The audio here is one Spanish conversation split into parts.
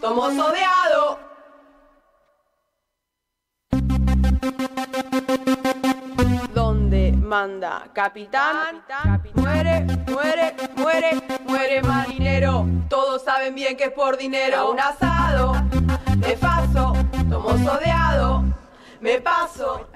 tomo sodeado. Donde manda capitán, muere, muere, muere, muere marinero. Todos saben bien que es por dinero. Un asado, me paso, tomo sodeado. Me paso,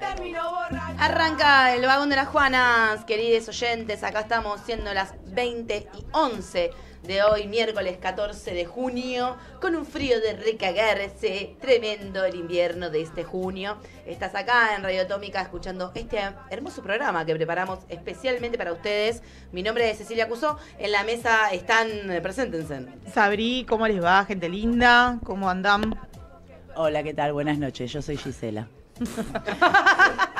Arranca el vagón de las Juanas, queridos oyentes. Acá estamos siendo las 20 y 11 de hoy, miércoles 14 de junio, con un frío de recagarse, tremendo el invierno de este junio. Estás acá en Radio Atómica escuchando este hermoso programa que preparamos especialmente para ustedes. Mi nombre es Cecilia Cusó, en la mesa están, eh, preséntense. Sabri, ¿cómo les va, gente linda? ¿Cómo andan? Hola, ¿qué tal? Buenas noches, yo soy Gisela.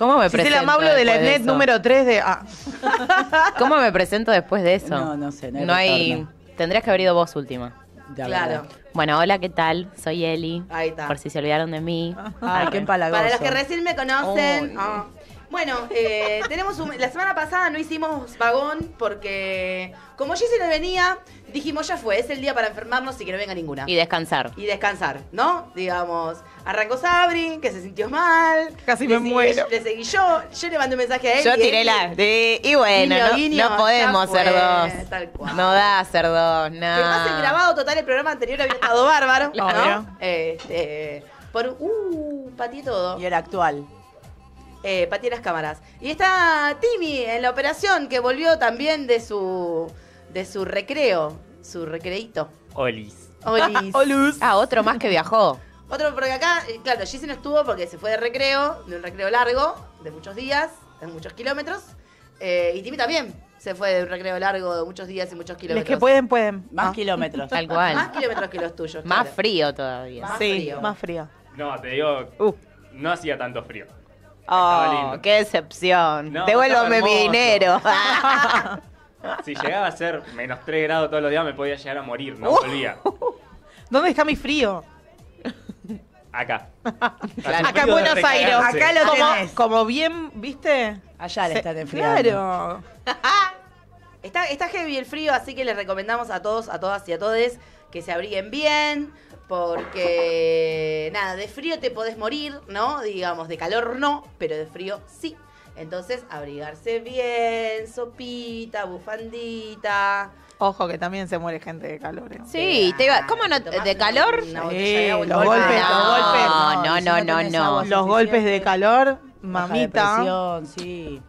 ¿Cómo me presento? la Maulo de la net número 3 de ah. ¿Cómo me presento después de eso? No, no sé. No hay. Tendrías que haber ido vos última. claro. Bueno, hola, ¿qué tal? Soy Eli. Ahí está. Por si se olvidaron de mí. Ay, qué empalagoso. Para los que recién me conocen. Bueno, eh, tenemos la semana pasada no hicimos vagón porque como se nos venía, dijimos ya fue, es el día para enfermarnos y que no venga ninguna. Y descansar. Y descansar, ¿no? Digamos, arrancó Sabri, que se sintió mal. Casi me muero. Le seguí yo, yo le mandé un mensaje a él. Yo tiré la... De, y bueno, no, podemos ser dos. No da ser dos, no. Que más grabado total, el programa anterior había estado bárbaro, este ¿no? por, uh, patí todo. Y era actual eh, las cámaras. Y está Timmy en la operación, que volvió también de su, de su recreo, su recreito. Olis. Olis. Ah, otro más que viajó. Otro, porque acá, eh, claro, Jason estuvo porque se fue de recreo, de un recreo largo, de muchos días, de muchos kilómetros. Eh, y Timmy también se fue de un recreo largo, de muchos días y muchos kilómetros. Los que pueden, pueden. Más ah. kilómetros. Tal cual. Más kilómetros que los tuyos. Más frío todavía. Más sí, frío. más frío. No, te digo, uh. no hacía tanto frío. Oh, qué decepción. Devuélvame mi dinero. si llegaba a ser menos 3 grados todos los días, me podía llegar a morir, no uh. volvía. ¿Dónde está mi frío? Acá. Acá en Buenos Aires. Acá lo como, Como bien, ¿viste? Allá le están enfriando. Claro. Está, está heavy el frío, así que les recomendamos a todos, a todas y a todos que se abriguen bien, porque nada, de frío te podés morir, ¿no? Digamos, de calor no, pero de frío sí. Entonces, abrigarse bien, sopita, bufandita. Ojo que también se muere gente de calor. ¿eh? Sí, te ¿cómo no? ¿De calor? Sí, los golpes, los golpes. No, no, no, no. Los golpes de calor, mamita. Sí, sí.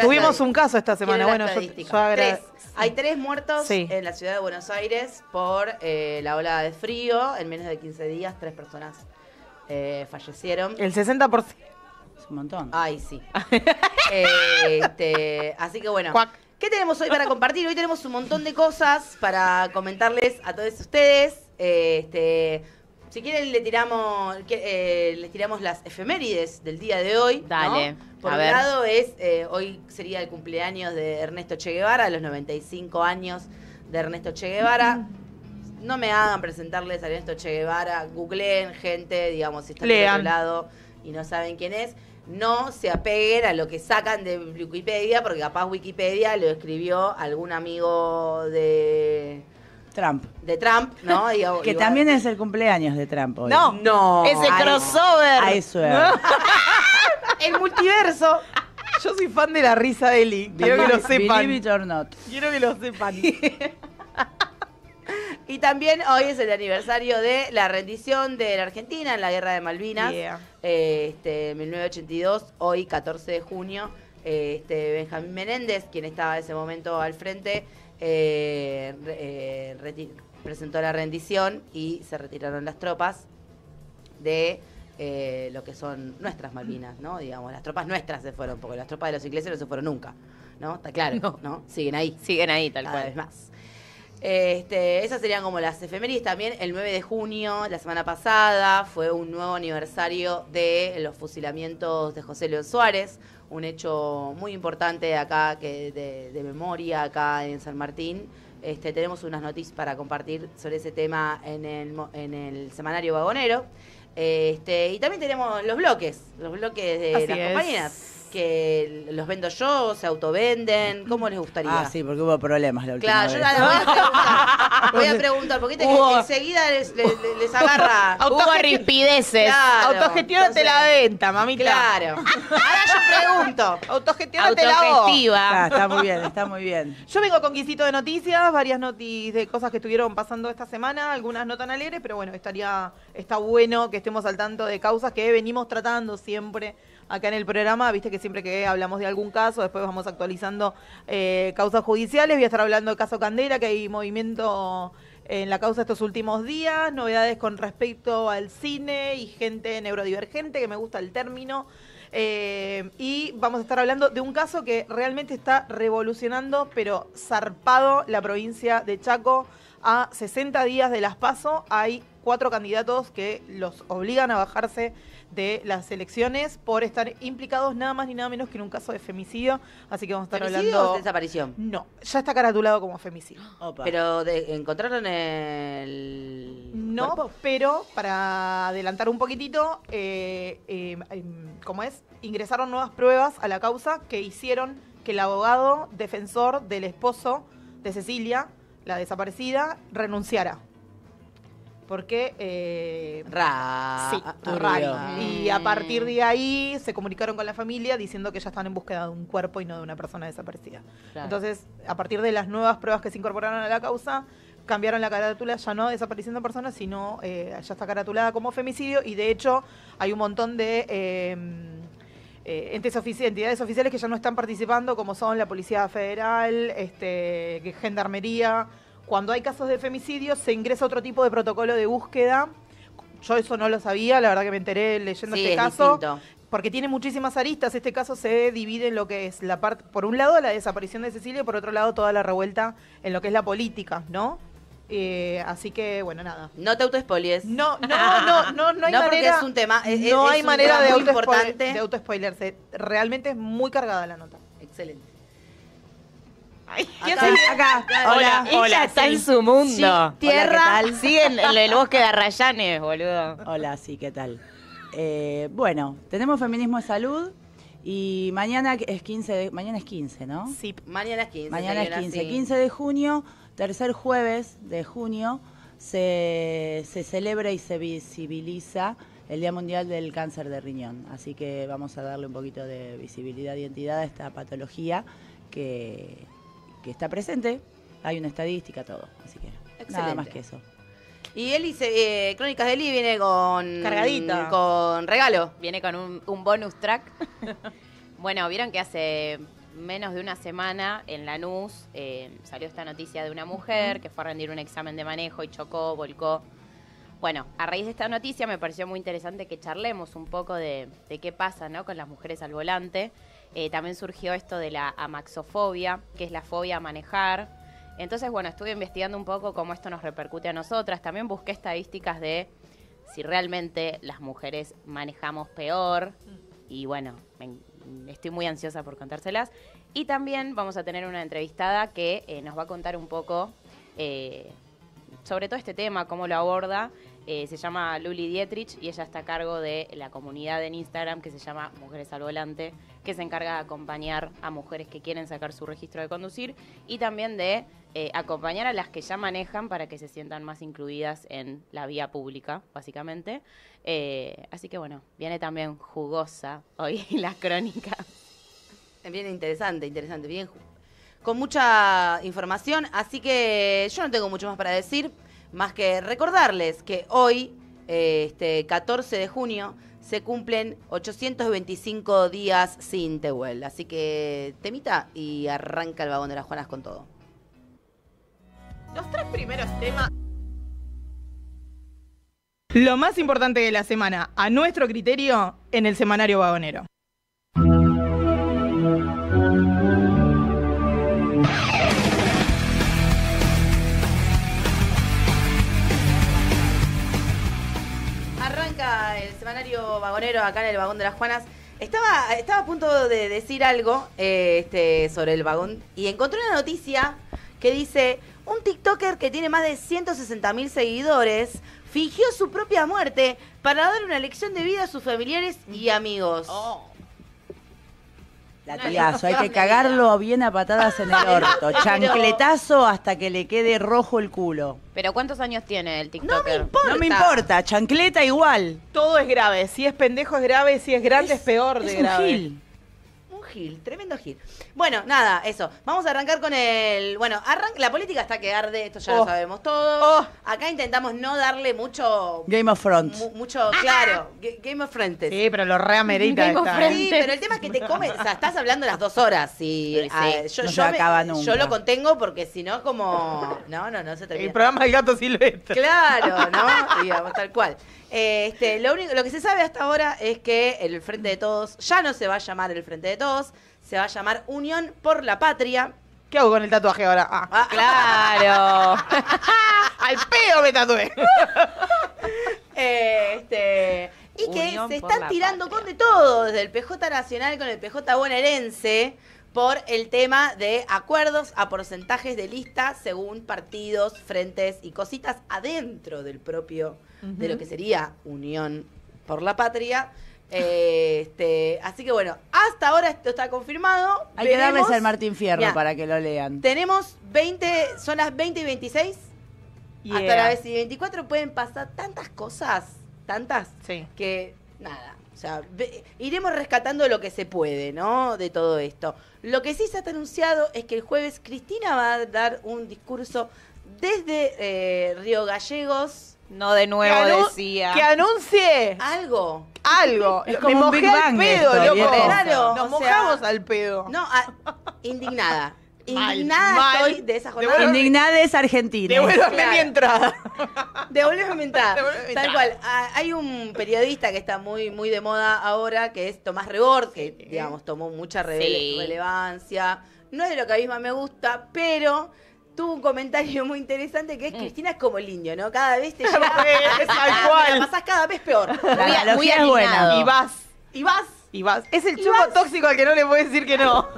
Tuvimos un caso esta semana. Bueno, Hay tres muertos en la ciudad de Buenos Aires por eh, la ola de frío. En menos de 15 días, tres personas eh, fallecieron. El 60%. Es un montón. Ay, sí. Este, así que bueno. ¿Qué tenemos hoy para compartir? Hoy tenemos un montón de cosas para comentarles a todos ustedes. Este, si quieren, le tiramos, eh, les tiramos las efemérides del día de hoy. Dale. Por un lado es, eh, hoy sería el cumpleaños de Ernesto Che Guevara, los 95 años de Ernesto Che Guevara. No me hagan presentarles a Ernesto Che Guevara, googleen gente, digamos, si están por otro lado y no saben quién es. No se apeguen a lo que sacan de Wikipedia, porque capaz Wikipedia lo escribió algún amigo de Trump. De Trump, ¿no? que también eh. es el cumpleaños de Trump hoy. No, no. Ese crossover. A eso el multiverso. Yo soy fan de la risa de Eli. Quiero que lo sepan. Quiero que lo sepan. y también hoy es el aniversario de la rendición de la Argentina en la Guerra de Malvinas. Yeah. Eh, este, 1982, hoy 14 de junio. Eh, este, Benjamín Menéndez, quien estaba en ese momento al frente eh, eh presentó la rendición y se retiraron las tropas de eh, lo que son nuestras Malvinas, ¿no? Digamos, las tropas nuestras se fueron, porque las tropas de los ingleses no se fueron nunca, ¿no? Está claro, ¿no? Siguen ahí. Siguen ahí, tal Cada Vez más. Este, esas serían como las efemérides. También el 9 de junio, la semana pasada, fue un nuevo aniversario de los fusilamientos de José León Suárez, un hecho muy importante acá que de, memoria acá en San Martín. Este, tenemos unas noticias para compartir sobre ese tema en el, en el semanario vagonero. Este, y también tenemos los bloques, los bloques de las compañías que los vendo yo, se autovenden, ¿cómo les gustaría? Ah, sí, porque hubo problemas la última claro, vez. Claro, yo voy a preguntar, voy a preguntar porque enseguida les, les, agarra. Hubo la venta, mamita. Claro. Ahora yo pregunto. autogestiónate la venta. Está, ah, está muy bien, está muy bien. Yo vengo con guisito de noticias, varias noticias de cosas que estuvieron pasando esta semana, algunas no tan alegres, pero bueno, estaría, está bueno que estemos al tanto de causas que venimos tratando siempre acá en el programa, viste que siempre que hablamos de algún caso, después vamos actualizando eh, causas judiciales, voy a estar hablando del caso Candela, que hay movimiento en la causa estos últimos días, novedades con respecto al cine y gente neurodivergente, que me gusta el término. Eh, y vamos a estar hablando de un caso que realmente está revolucionando, pero zarpado, la provincia de Chaco. A 60 días de las PASO hay cuatro candidatos que los obligan a bajarse de las elecciones por estar implicados nada más ni nada menos que en un caso de femicidio. Así que vamos a estar hablando. O desaparición? No, ya está caratulado como femicidio. Pero de, encontraron el. No, pero para adelantar un poquitito, eh, eh em, ¿cómo es? Ingresaron nuevas pruebas a la causa que hicieron que el abogado defensor del esposo de Cecilia, la desaparecida, renunciara porque eh, Ra sí, raro. y a partir de ahí se comunicaron con la familia diciendo que ya están en búsqueda de un cuerpo y no de una persona desaparecida. Entonces, a partir de las nuevas pruebas que se incorporaron a la causa, cambiaron la carátula ya no desapareciendo personas, sino eh, ya está caratulada como femicidio y de hecho hay un montón de em, eh, entidades oficiales que ya no están participando, como son la Policía Federal, este, Gendarmería, cuando hay casos de femicidio se ingresa otro tipo de protocolo de búsqueda. Yo eso no lo sabía, la verdad que me enteré leyendo este caso. Porque tiene muchísimas aristas. Este caso se divide en lo que es la parte, por un lado la desaparición de Cecilia y por otro lado toda la revuelta en lo que es la política, ¿no? Eh, así que, bueno, nada. No te autoespolies. No, no, no, no, no hay no porque es un tema. no hay manera de, auto importante. Realmente es muy cargada la nota. Excelente. Hola, está en su mundo. tierra. sí, en, el bosque de Arrayanes, boludo. Hola, sí, ¿qué tal? Eh, bueno, tenemos feminismo de salud. Y mañana es 15, mañana es 15, ¿no? Sí, mañana es 15. Mañana es 15. 15 de junio, tercer jueves de junio, se, se celebra y se visibiliza el Día Mundial del Cáncer de Riñón. Así que vamos a darle un poquito de visibilidad y entidad a esta patología que que está presente, hay una estadística, todo. Así que nada más que eso. Y él dice, eh, Crónicas de Lee viene con... Cargadita. Con regalo. Viene con un, bonus track. bueno, vieron que hace menos de una semana en La eh, salió esta noticia de una mujer que fue a rendir un examen de manejo y chocó, volcó. Bueno, a raíz de esta noticia me pareció muy interesante que charlemos un poco de, qué pasa ¿no? con las mujeres al volante. Eh, también surgió esto de la amaxofobia, que es la fobia a manejar. Entonces, bueno, estuve investigando un poco cómo esto nos repercute a nosotras. También busqué estadísticas de si realmente las mujeres manejamos peor. Y bueno, estoy muy ansiosa por contárselas. Y también vamos a tener una entrevistada que eh, nos va a contar un poco eh, sobre todo este tema, cómo lo aborda eh, se llama Luli Dietrich y ella está a cargo de la comunidad en Instagram que se llama Mujeres al Volante, que se encarga de acompañar a mujeres que quieren sacar su registro de conducir y también de eh, acompañar a las que ya manejan para que se sientan más incluidas en la vía pública, básicamente. Eh, así que bueno, viene también jugosa hoy la crónica. Viene interesante, interesante, bien. Con mucha información, así que yo no tengo mucho más para decir. Más que recordarles que hoy, eh, este 14 de junio, se cumplen 825 días sin Tehuel. Así que temita y arranca el vagón de las Juanas con todo. Los tres primeros temas. Lo más importante de la semana, a nuestro criterio, en el semanario vagonero. acá en el vagón de las Juanas. Estaba, estaba a punto de decir algo eh, este, sobre el vagón y encontró una noticia que dice, un TikToker que tiene más de 160 mil seguidores fingió su propia muerte para dar una lección de vida a sus familiares y amigos. Oh. Latigazo, hay que cagarlo bien a patadas en el orto. Chancletazo hasta que le quede rojo el culo. Pero ¿cuántos años tiene el TikToker? No me importa. chancleta igual. Todo es grave. Si es pendejo es grave, si es grande es, peor de es un Gil. Un gil, tremendo gil. Bueno, nada, eso. Vamos a arrancar con el. Bueno, la política está que arde, esto ya lo oh. sabemos todos. Oh. Acá intentamos no darle mucho. Game of Front. mucho, claro. Game of Frentes. Sí, pero lo reamerita. Game Sí, pero el tema es que te comes. O sea, estás hablando las dos horas y. Eh, yo, acaba yo lo contengo porque si no, como. No, no, no se termina. El programa del gato silvestre. Claro, ¿no? Digamos, tal cual. Eh, este, lo, único, lo que se sabe hasta ahora es que el Frente de Todos ya no se va a llamar el Frente de Todos se va a llamar Unión por la Patria. ¿Qué hago con el tatuaje ahora? Ah, ah. claro. Al peo me tatué. Eh, este, y que se están tirando con de todo, desde el PJ Nacional con el PJ bonaerense por el tema de acuerdos a porcentajes de lista según partidos, frentes y cositas adentro del propio, de lo que sería Unión por la Patria. Este, así que bueno, hasta ahora esto está confirmado. Hay que darles al Martín Fierro para que lo lean. Tenemos 20, son las 20 y 26. la vez y 24 pueden pasar tantas cosas, tantas, que nada. O sea, iremos rescatando lo que se puede, ¿no? De todo esto. Lo que sí se ha anunciado es que el jueves Cristina va a dar un discurso desde eh, Río Gallegos, no de nuevo decía. Que anuncie Algo. algo. Es como Me mojé al pedo, loco. Nos mojamos al pedo. No, indignada. Indignada soy estoy de esa jornada. Indignada es Argentina. Devuélvame mi entrada. Devuélveme mi entrada. Devuélveme Tal cual. Ah, hay un periodista que está muy, muy de moda ahora, que es Tomás Rebord, que, digamos, tomó mucha relevancia. No es de lo que a mí me gusta, pero tuvo un comentario muy interesante que es mm. Cristina es como el indio, ¿no? Cada vez te lleva... es tal La pasás cada vez peor. muy, es buena. Y vas. Y vas. Y vas. Es el chumbo tóxico al que no le puedes decir que no.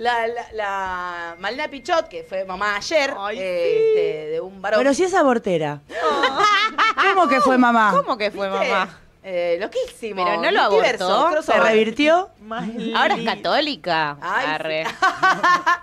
La, la, Malena Pichot, que fue mamá ayer, este, de un varón. Pero si es abortera. Ah. ¿Cómo que fue mamá? ¿Cómo que fue mamá? Eh, loquísimo. Pero no lo abortó. Se revirtió. Ahora es católica. Ay,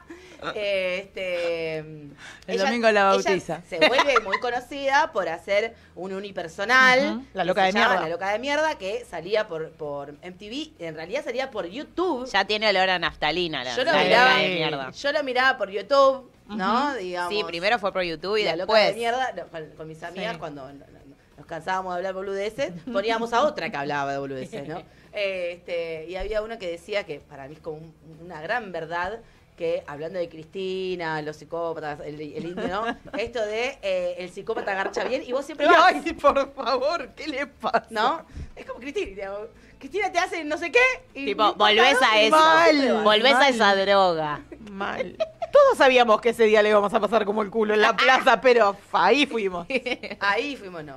Este, el domingo la bautiza. Se vuelve muy conocida por hacer un unipersonal. La loca de mierda. La loca de que salía por, por MTV. En realidad salía por YouTube. Ya tiene olor a naftalina la, yo lo miraba, Yo lo miraba por YouTube, ¿no? sí, primero fue por YouTube y la loca de mierda con, mis amigas cuando nos cansábamos de hablar boludeces, poníamos a otra que hablaba de boludeces, ¿no? Este, y había una que decía que para mí es como una gran verdad, que hablando de Cristina, los psicópatas, el, indio, ¿no? Esto de eh, el psicópata garcha bien y vos siempre vas. Ay, por favor, ¿qué le pasa? ¿No? Es como Cristina, Cristina te hace no sé qué y tipo, volvés a eso. Mal, volvés a esa droga. Mal. Todos sabíamos que ese día le íbamos a pasar como el culo en la ah, ah. plaza, pero ahí fuimos. Ahí fuimos, no.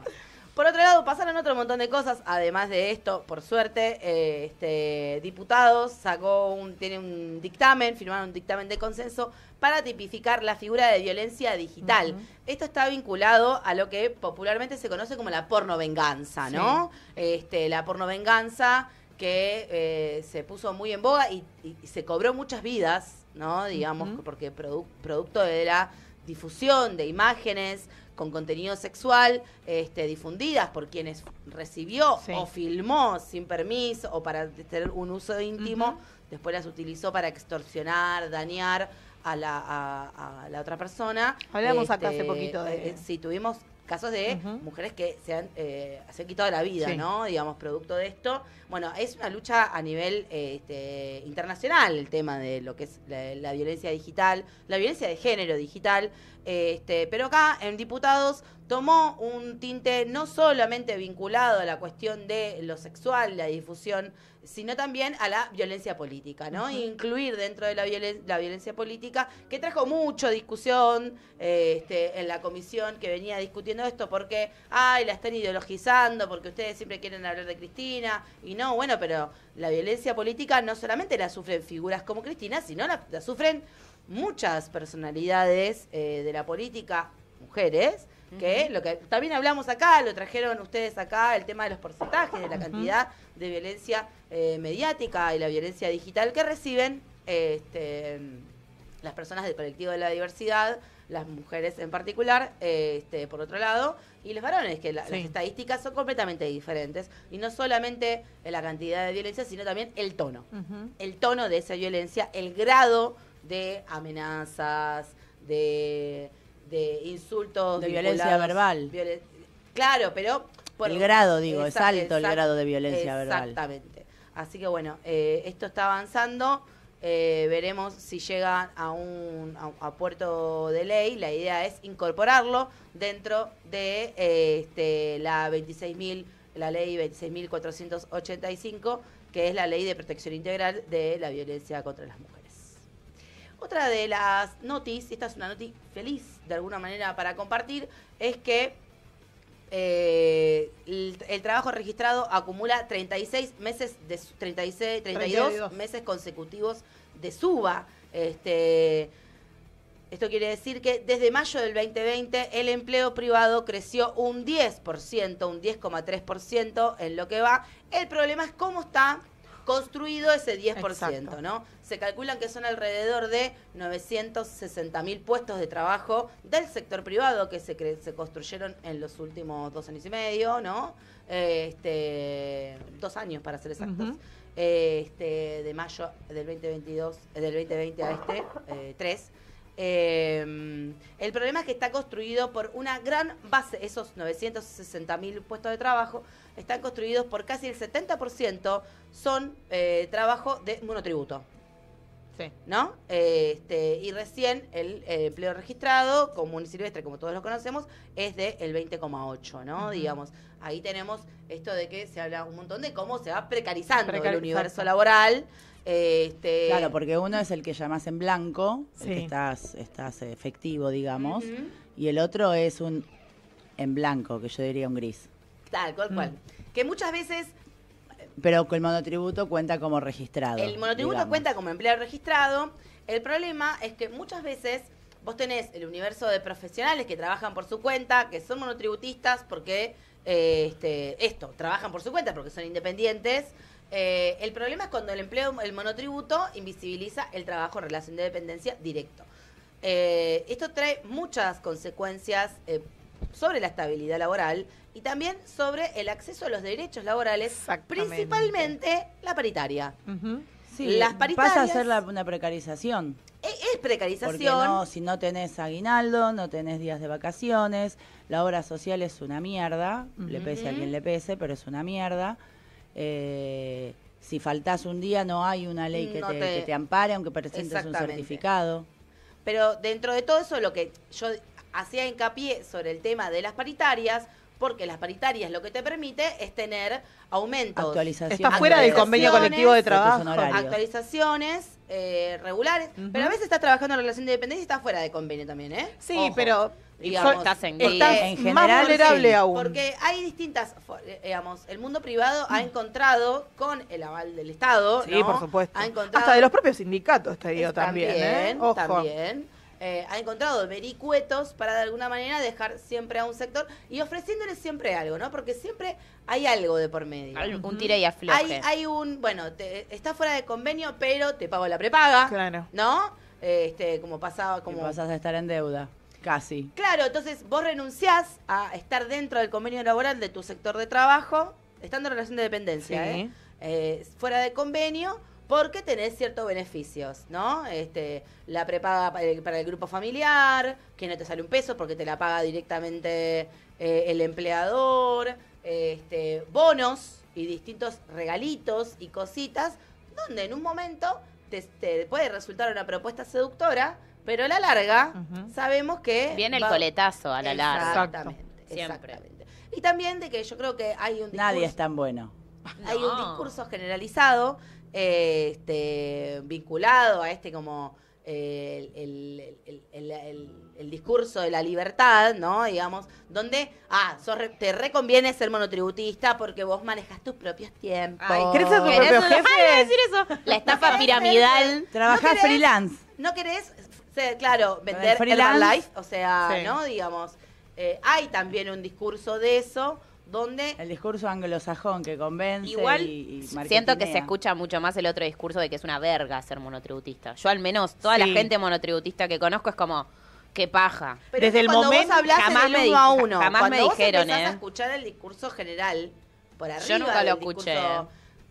Por otro lado, pasaron otro montón de cosas. Además de esto, por suerte, eh, este, diputados sacó un, tiene un dictamen, firmaron un dictamen de consenso para tipificar la figura de violencia digital. Esto está vinculado a lo que popularmente se conoce como la pornovenganza, ¿no? Este, la pornovenganza que eh, se puso muy en boga y, se cobró muchas vidas, ¿no? Digamos, porque producto de la difusión de imágenes con contenido sexual este, difundidas por quienes recibió o filmó sin permiso o para tener un uso íntimo, después las utilizó para extorsionar, dañar a la, a, la otra persona. Hablamos acá hace este, poquito de... si eh, eh, sí, tuvimos casos de mujeres que se han, eh, se quitado la vida, ¿no? Digamos, producto de esto. Bueno, es una lucha a nivel este, internacional el tema de lo que es la, violencia digital, la violencia de género digital. Este, pero acá en Diputados tomó un tinte no solamente vinculado a la cuestión de lo sexual, la difusión, sino también a la violencia política, ¿no? Incluir dentro de la, la, violencia política, que trajo mucho discusión este, en la comisión que venía discutiendo esto, porque, ay, la están ideologizando, porque ustedes siempre quieren hablar de Cristina, y no, bueno, pero la violencia política no solamente la sufren figuras como Cristina, sino la, sufren muchas personalidades eh, de la política, mujeres, que lo que también hablamos acá, lo trajeron ustedes acá, el tema de los porcentajes, de la cantidad de violencia eh, mediática y la violencia digital que reciben este, las personas del colectivo de la diversidad, las mujeres en particular, este, por otro lado, y los varones, que las estadísticas son completamente diferentes, y no solamente la cantidad de violencia, sino también el tono, el tono de esa violencia, el grado de amenazas, de de insultos. De violencia verbal. claro, pero... el grado, digo, es alto el grado de violencia verbal. Exactamente. Así que bueno, eh, esto está avanzando. Eh, veremos si llega a un a, puerto de ley. La idea es incorporarlo dentro de eh, este, la 26.000, la ley 26.485, que es la ley de protección integral de la violencia contra las mujeres. Otra de las noticias, esta es una noticia feliz, de alguna manera para compartir es que eh, el, trabajo registrado acumula 36 meses de 32, meses consecutivos de suba. Este esto quiere decir que desde mayo del 2020 el empleo privado creció un 10%, un 10,3% en lo que va. El problema es cómo está construido ese 10%, ¿no? Se calculan que son alrededor de 960 mil puestos de trabajo del sector privado que se, se construyeron en los últimos dos años y medio, ¿no? este, dos años para ser exactos. este, de mayo del 2022, eh, del 2020 a este, eh, tres. Em, el problema es que está construido por una gran base, esos 960.000 puestos de trabajo están construidos por casi el 70% son eh, trabajo de monotributo. Sí. ¿No? Este, y recién el, empleo registrado común y silvestre, como todos lo conocemos, es del el 20,8, ¿no? Digamos, ahí tenemos esto de que se habla un montón de cómo se va precarizando el universo laboral. Este... Claro, porque uno es el que llamás en blanco, que estás, estás efectivo, digamos, y el otro es un en blanco, que yo diría un gris. Tal, cual, cual. Mm. Que muchas veces pero el monotributo cuenta como registrado. El monotributo cuenta como empleado registrado. El problema es que muchas veces vos tenés el universo de profesionales que trabajan por su cuenta, que son monotributistas porque eh, este, esto, trabajan por su cuenta porque son independientes. Eh, el problema es cuando el empleo, el monotributo invisibiliza el trabajo en relación de dependencia directo. Eh, esto trae muchas consecuencias sobre la estabilidad laboral y también sobre el acceso a los derechos laborales, principalmente la paritaria. Las paritarias, pasa a ser una precarización. Es, precarización. Porque si no tenés aguinaldo, no tenés días de vacaciones, la obra social es una mierda, le pese a quien le pese, pero es una mierda. Eh, si faltás un día no hay una ley que, te, que te ampare, aunque presentes un certificado. Pero dentro de todo eso, lo que yo hacía hincapié sobre el tema de las paritarias porque las paritarias lo que te permite es tener aumentos. Actualizaciones. Está fuera del convenio colectivo de trabajo. Actualizaciones eh, regulares, pero a veces estás trabajando en relación de dependencia y estás fuera de convenio también, ¿eh? Sí, pero Digamos, estás en, más vulnerable aún. Porque hay distintas, eh, digamos, el mundo privado ha mm. encontrado con el aval del Estado, sí, por supuesto. Hasta de los propios sindicatos, te digo también, ¿eh? también eh, ha encontrado vericuetos para de alguna manera dejar siempre a un sector y ofreciéndole siempre algo, ¿no? Porque siempre hay algo de por medio. un tira y afloje. Hay, un, bueno, está fuera de convenio, pero te pago la prepaga. Claro. ¿No? Este, como pasaba, como. pasas a estar en deuda. Casi. Claro, entonces vos renunciás a estar dentro del convenio laboral de tu sector de trabajo, estando en relación de dependencia, ¿eh? Eh, fuera de convenio porque tenés ciertos beneficios, ¿no? Este, la prepaga eh, para el, grupo familiar, que no te sale un peso porque te la paga directamente eh, el empleador, este, bonos y distintos regalitos y cositas, donde en un momento te, puede resultar una propuesta seductora, pero a la larga sabemos que... Viene el coletazo a la larga. Exactamente. Exactamente. Y también de que yo creo que hay un discurso... Nadie es tan bueno. Hay un discurso generalizado este, vinculado a este como eh, el, discurso de la libertad, ¿no? Digamos, donde, ah, te reconviene ser monotributista porque vos manejas tus propios tiempos. Ay, tu propio jefe? decir eso. La estafa piramidal. trabajar freelance. No querés, claro, vender el life, o sea, ¿no? Digamos, eh, hay también un discurso de eso el discurso anglosajón que convence Igual y, siento que se escucha mucho más el otro discurso de que es una verga ser monotributista. Yo al menos, toda la gente monotributista que conozco es como... Qué paja. Pero Desde el momento jamás en el uno a uno. Jamás me dijeron, a ¿eh? escuchar el discurso general por arriba. Yo nunca lo escuché.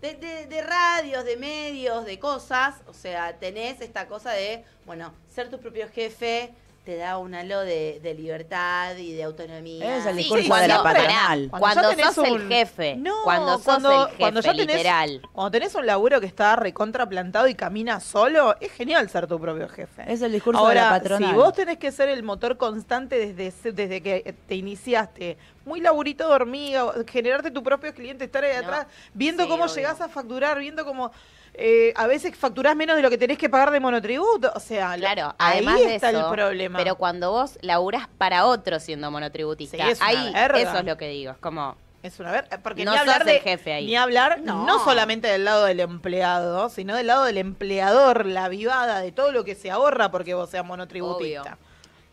De, de, radios, de medios, de cosas. O sea, tenés esta cosa de, bueno, ser tu propio jefe, te da un halo de, libertad y de autonomía. Es el discurso de la patronal. Cuando, sos el jefe. cuando sos el jefe, cuando Cuando tenés un laburo que está recontraplantado y camina solo, es genial ser tu propio jefe. Es el discurso de la patronal. si vos tenés que ser el motor constante desde, desde que te iniciaste, muy laburito dormido, generarte tu propio cliente, estar ahí atrás, viendo cómo llegas llegás a facturar, viendo cómo... Eh, a veces facturás menos de lo que tenés que pagar de monotributo. O sea, claro, además de eso, el problema. Pero cuando vos laburás para otro siendo monotributista, ahí eso es lo que digo. Es como. Es una ver porque no ni hablar de, jefe ahí. Ni hablar no. solamente del lado del empleado, sino del lado del empleador, la vivada de todo lo que se ahorra porque vos seas monotributista.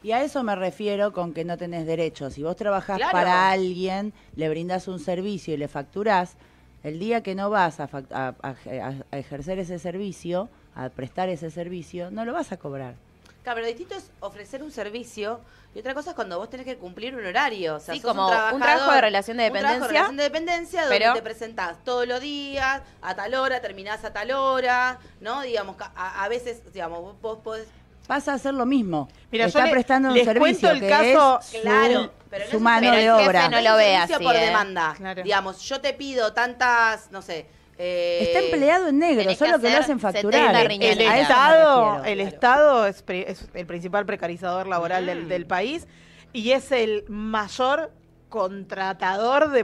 Y a eso me refiero con que no tenés derechos. Si vos trabajás para alguien, le brindas un servicio y le facturás, el día que no vas a, ejercer ese servicio, a prestar ese servicio, no lo vas a cobrar. Claro, pero distinto es ofrecer un servicio y otra cosa es cuando vos tenés que cumplir un horario. sí, como un, trabajo de relación de dependencia. Un trabajo de relación de dependencia donde te presentás todos los días, a tal hora, terminás a tal hora, ¿no? Digamos, a, a veces, digamos, vos podés pasa a hacer lo mismo. Mira, está prestando un servicio que caso, es su, mano de obra. no lo por ¿eh? demanda. Digamos, yo te pido tantas, no sé, eh, Está empleado en negro, solo que, que, lo hacen facturar. El, Estado, el Estado es, el principal precarizador laboral mm. del, país y es el mayor contratador de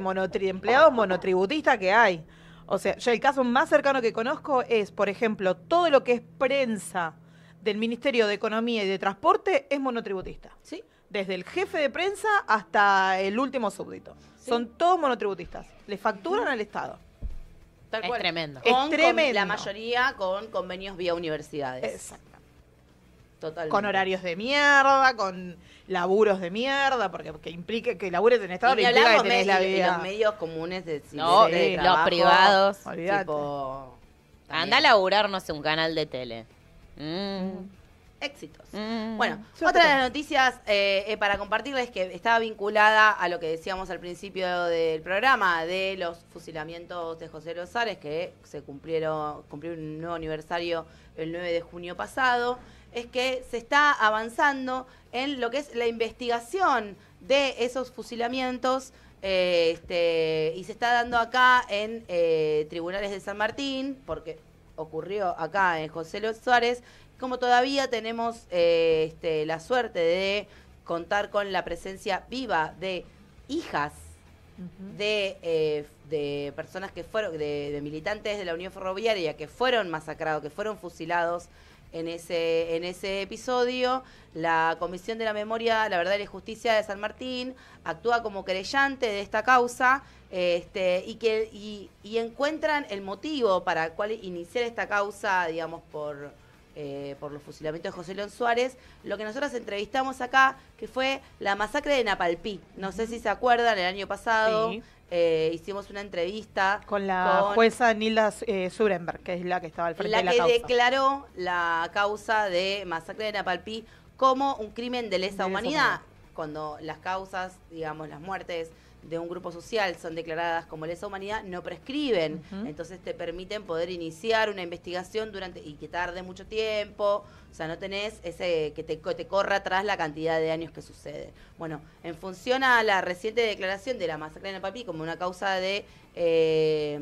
empleados monotributistas que hay. O sea, yo el caso más cercano que conozco es, por ejemplo, todo lo que es prensa del Ministerio de Economía y de Transporte es monotributista. Sí. Desde el jefe de prensa hasta el último súbdito. Son todos monotributistas. Le facturan al Estado. Tal es tremendo. es tremendo. la mayoría con convenios vía universidades. Exacto. Total. Con horarios de mierda, con laburos de mierda, porque que implique que labures en Estado y tenés la los medios comunes de, no, los privados. Tipo, Anda a laburar, no un canal de tele. Mm. Éxitos. Mm. Bueno, otra de las noticias eh, eh, para compartirles que estaba vinculada a lo que decíamos al principio del programa de los fusilamientos de José Rosales que se cumplieron, cumplieron un nuevo aniversario el 9 de junio pasado, es que se está avanzando en lo que es la investigación de esos fusilamientos. Eh, este, y se está dando acá en tribunales de San Martín, porque ocurrió acá en José Luis Suárez, como todavía tenemos eh, este, la suerte de contar con la presencia viva de hijas de, eh, de, personas que fueron, de, militantes de la Unión Ferroviaria que fueron masacrados, que fueron fusilados en ese, en ese episodio. La Comisión de la Memoria, la Verdad y la Justicia de San Martín actúa como querellante de esta causa este, y, que, y, encuentran el motivo para el cual iniciar esta causa, digamos, por, eh, por los fusilamientos de José León Suárez, lo que nosotros entrevistamos acá, que fue la masacre de Napalpí. No sé si se acuerdan, el año pasado, eh, hicimos una entrevista con la jueza Nilda Surenberg, eh, que es la que estaba al frente la causa. la que declaró la causa de masacre de Napalpí como un crimen de lesa, humanidad, cuando las causas, digamos, las muertes de un grupo social son declaradas como lesa humanidad, no prescriben. Entonces te permiten poder iniciar una investigación durante y que tarde mucho tiempo. O sea, no tenés ese que te, te corra atrás la cantidad de años que sucede. Bueno, en función a la reciente declaración de la masacre en el Papí como una causa de eh,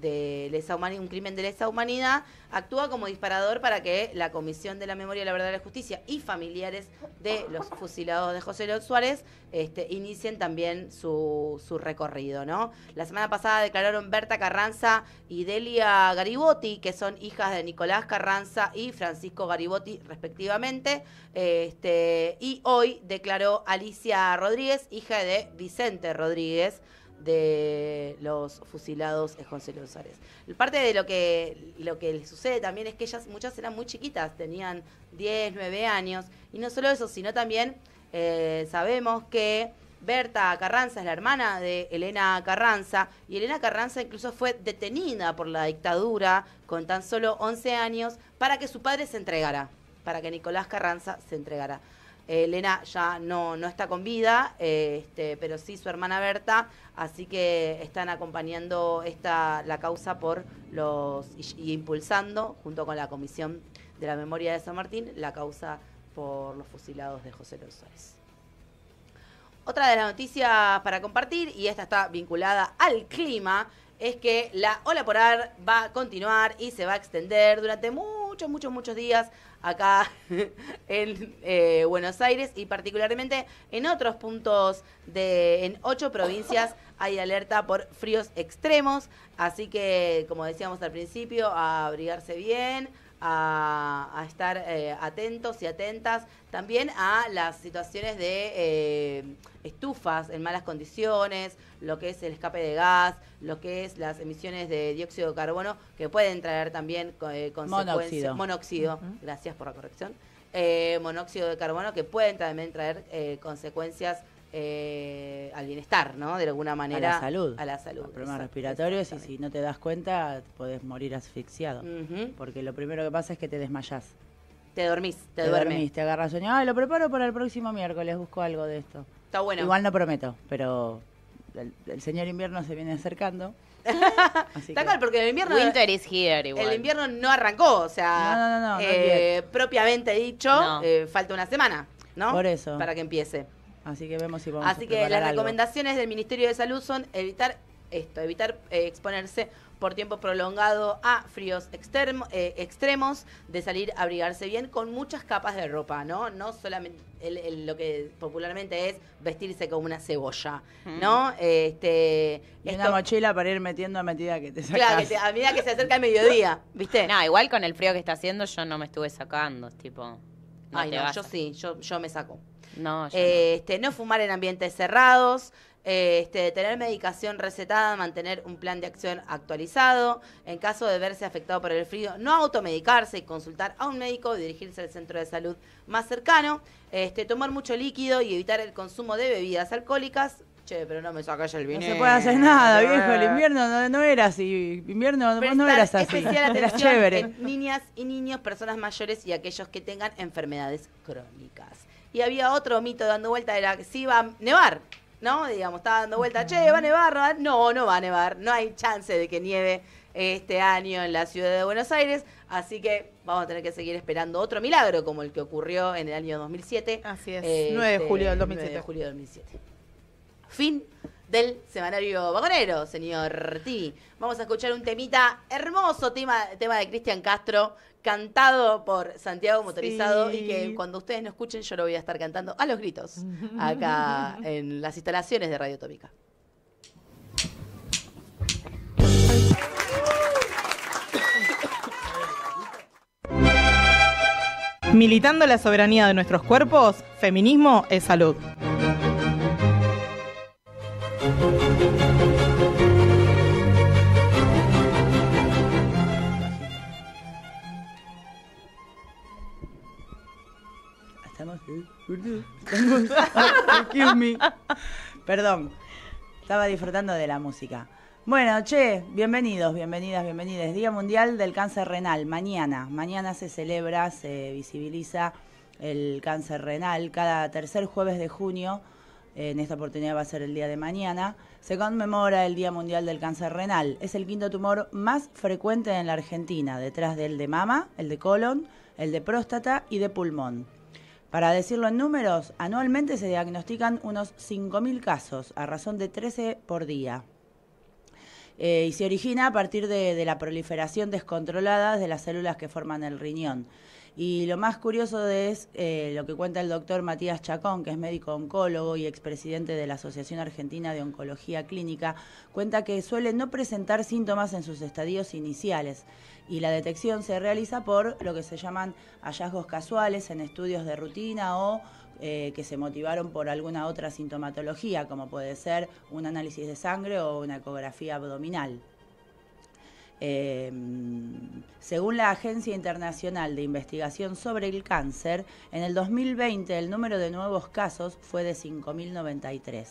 de lesa un crimen de lesa humanidad, actúa como disparador para que la Comisión de la Memoria, la Verdad y la Justicia y familiares de los fusilados de José León Suárez este, inicien también su, su, recorrido. ¿no? La semana pasada declararon Berta Carranza y Delia Garibotti, que son hijas de Nicolás Carranza y Francisco Garibotti respectivamente. Este, y hoy declaró Alicia Rodríguez, hija de Vicente Rodríguez de los fusilados es Consuelo Suárez. Parte de lo que, lo que les sucede también es que ellas, muchas eran muy chiquitas, tenían 10, 9 años, y no solo eso, sino también eh, sabemos que Berta Carranza es la hermana de Elena Carranza, y Elena Carranza incluso fue detenida por la dictadura con tan solo 11 años para que su padre se entregara, para que Nicolás Carranza se entregara. Eh, Elena ya no, no está con vida, eh, este, pero sí su hermana Berta, así que están acompañando esta, la causa por los y, impulsando, junto con la Comisión de la Memoria de San Martín, la causa por los fusilados de José Luis Suárez. Otra de las noticias para compartir, y esta está vinculada al clima, es que la ola polar va a continuar y se va a extender durante mucho muchos, muchos, muchos días acá en eh, Buenos Aires y particularmente en otros puntos de, en ocho provincias hay alerta por fríos extremos, así que como decíamos al principio, a abrigarse bien, a, estar eh, atentos y atentas también a las situaciones de eh, estufas en malas condiciones, lo que es el escape de gas, lo que es las emisiones de dióxido de carbono, que pueden traer también eh, consecuencias. Monóxido. gracias por la corrección. Eh, monóxido de carbono, que pueden también traer consecuencias eh, al bienestar, ¿no? De alguna manera. A la salud. A la salud. Los problemas respiratorios y si no te das cuenta, podés morir asfixiado. Porque lo primero que pasa es que te desmayás. Te dormís, te, duermes. dormís, te agarras sueño. Ah, lo preparo para el próximo miércoles, busco algo de esto. Está bueno. Igual no prometo, pero el, señor invierno se viene acercando. Está claro, porque el invierno. Winter is here, El invierno no arrancó, o sea. No, no, no, eh, propiamente dicho, eh, falta una semana, ¿no? Por eso. Para que empiece. Así que vemos si Así que las recomendaciones del Ministerio de Salud son evitar esto, evitar eh, exponerse por tiempo prolongado a fríos eh, extremos, de salir a abrigarse bien con muchas capas de ropa, ¿no? No solamente lo que popularmente es vestirse como una cebolla, mm. ¿no? Este, una mochila para ir metiendo a medida que te sacas. Claro, a medida que se acerca el mediodía, ¿viste? No, igual con el frío que está haciendo yo no me estuve sacando, tipo... No Ay, no, yo sí, yo, yo me saco. No, eh, Este, no fumar en ambientes cerrados. Eh, este, tener medicación recetada, mantener un plan de acción actualizado, en caso de verse afectado por el frío, no automedicarse y consultar a un médico, dirigirse al centro de salud más cercano, este, tomar mucho líquido y evitar el consumo de bebidas alcohólicas. Che, pero no me saca el vino No se puede hacer nada, viejo. El invierno no, era así. Invierno no era así. chévere. niñas y niños, personas mayores y aquellos que tengan enfermedades crónicas. Y había otro mito dando vuelta, era que si iba a nevar, ¿no? Digamos, estaba dando vuelta, che, ¿va a nevar? No, no va a nevar, no hay chance de que nieve este año en la ciudad de Buenos Aires, así que vamos a tener que seguir esperando otro milagro como el que ocurrió en el año 2007. Así es, 9 de julio 2007. 9 de julio del 2007. Fin del semanario vagonero, señor T. Vamos a escuchar un temita, hermoso tema, tema de Cristian Castro, cantado por Santiago Motorizado y que cuando ustedes no escuchen yo lo voy a estar cantando a los gritos acá en las instalaciones de Radio Tópica. Militando la soberanía de nuestros cuerpos, feminismo es salud. Perdón. Estaba disfrutando de la música. Bueno, che, bienvenidos, bienvenidas, bienvenidas. Día Mundial del Cáncer Renal, mañana. Mañana se celebra, se visibiliza el cáncer renal. Cada tercer jueves de junio, en esta oportunidad va a ser el día de mañana, se conmemora el Día Mundial del Cáncer Renal. Es el quinto tumor más frecuente en la Argentina, detrás del de mama, el de colon, el de próstata y de pulmón. Para decirlo en números, anualmente se diagnostican unos 5.000 casos, a razón de 13 por día. Eh, y se origina a partir de, la proliferación descontrolada de las células que forman el riñón. Y lo más curioso es eh, lo que cuenta el doctor Matías Chacón, que es médico oncólogo y expresidente de la Asociación Argentina de Oncología Clínica, cuenta que suele no presentar síntomas en sus estadios iniciales y la detección se realiza por lo que se llaman hallazgos casuales en estudios de rutina o eh, que se motivaron por alguna otra sintomatología, como puede ser un análisis de sangre o una ecografía abdominal. Em, según la Agencia Internacional de Investigación sobre el Cáncer, en el 2020 el número de nuevos casos fue de 5.093.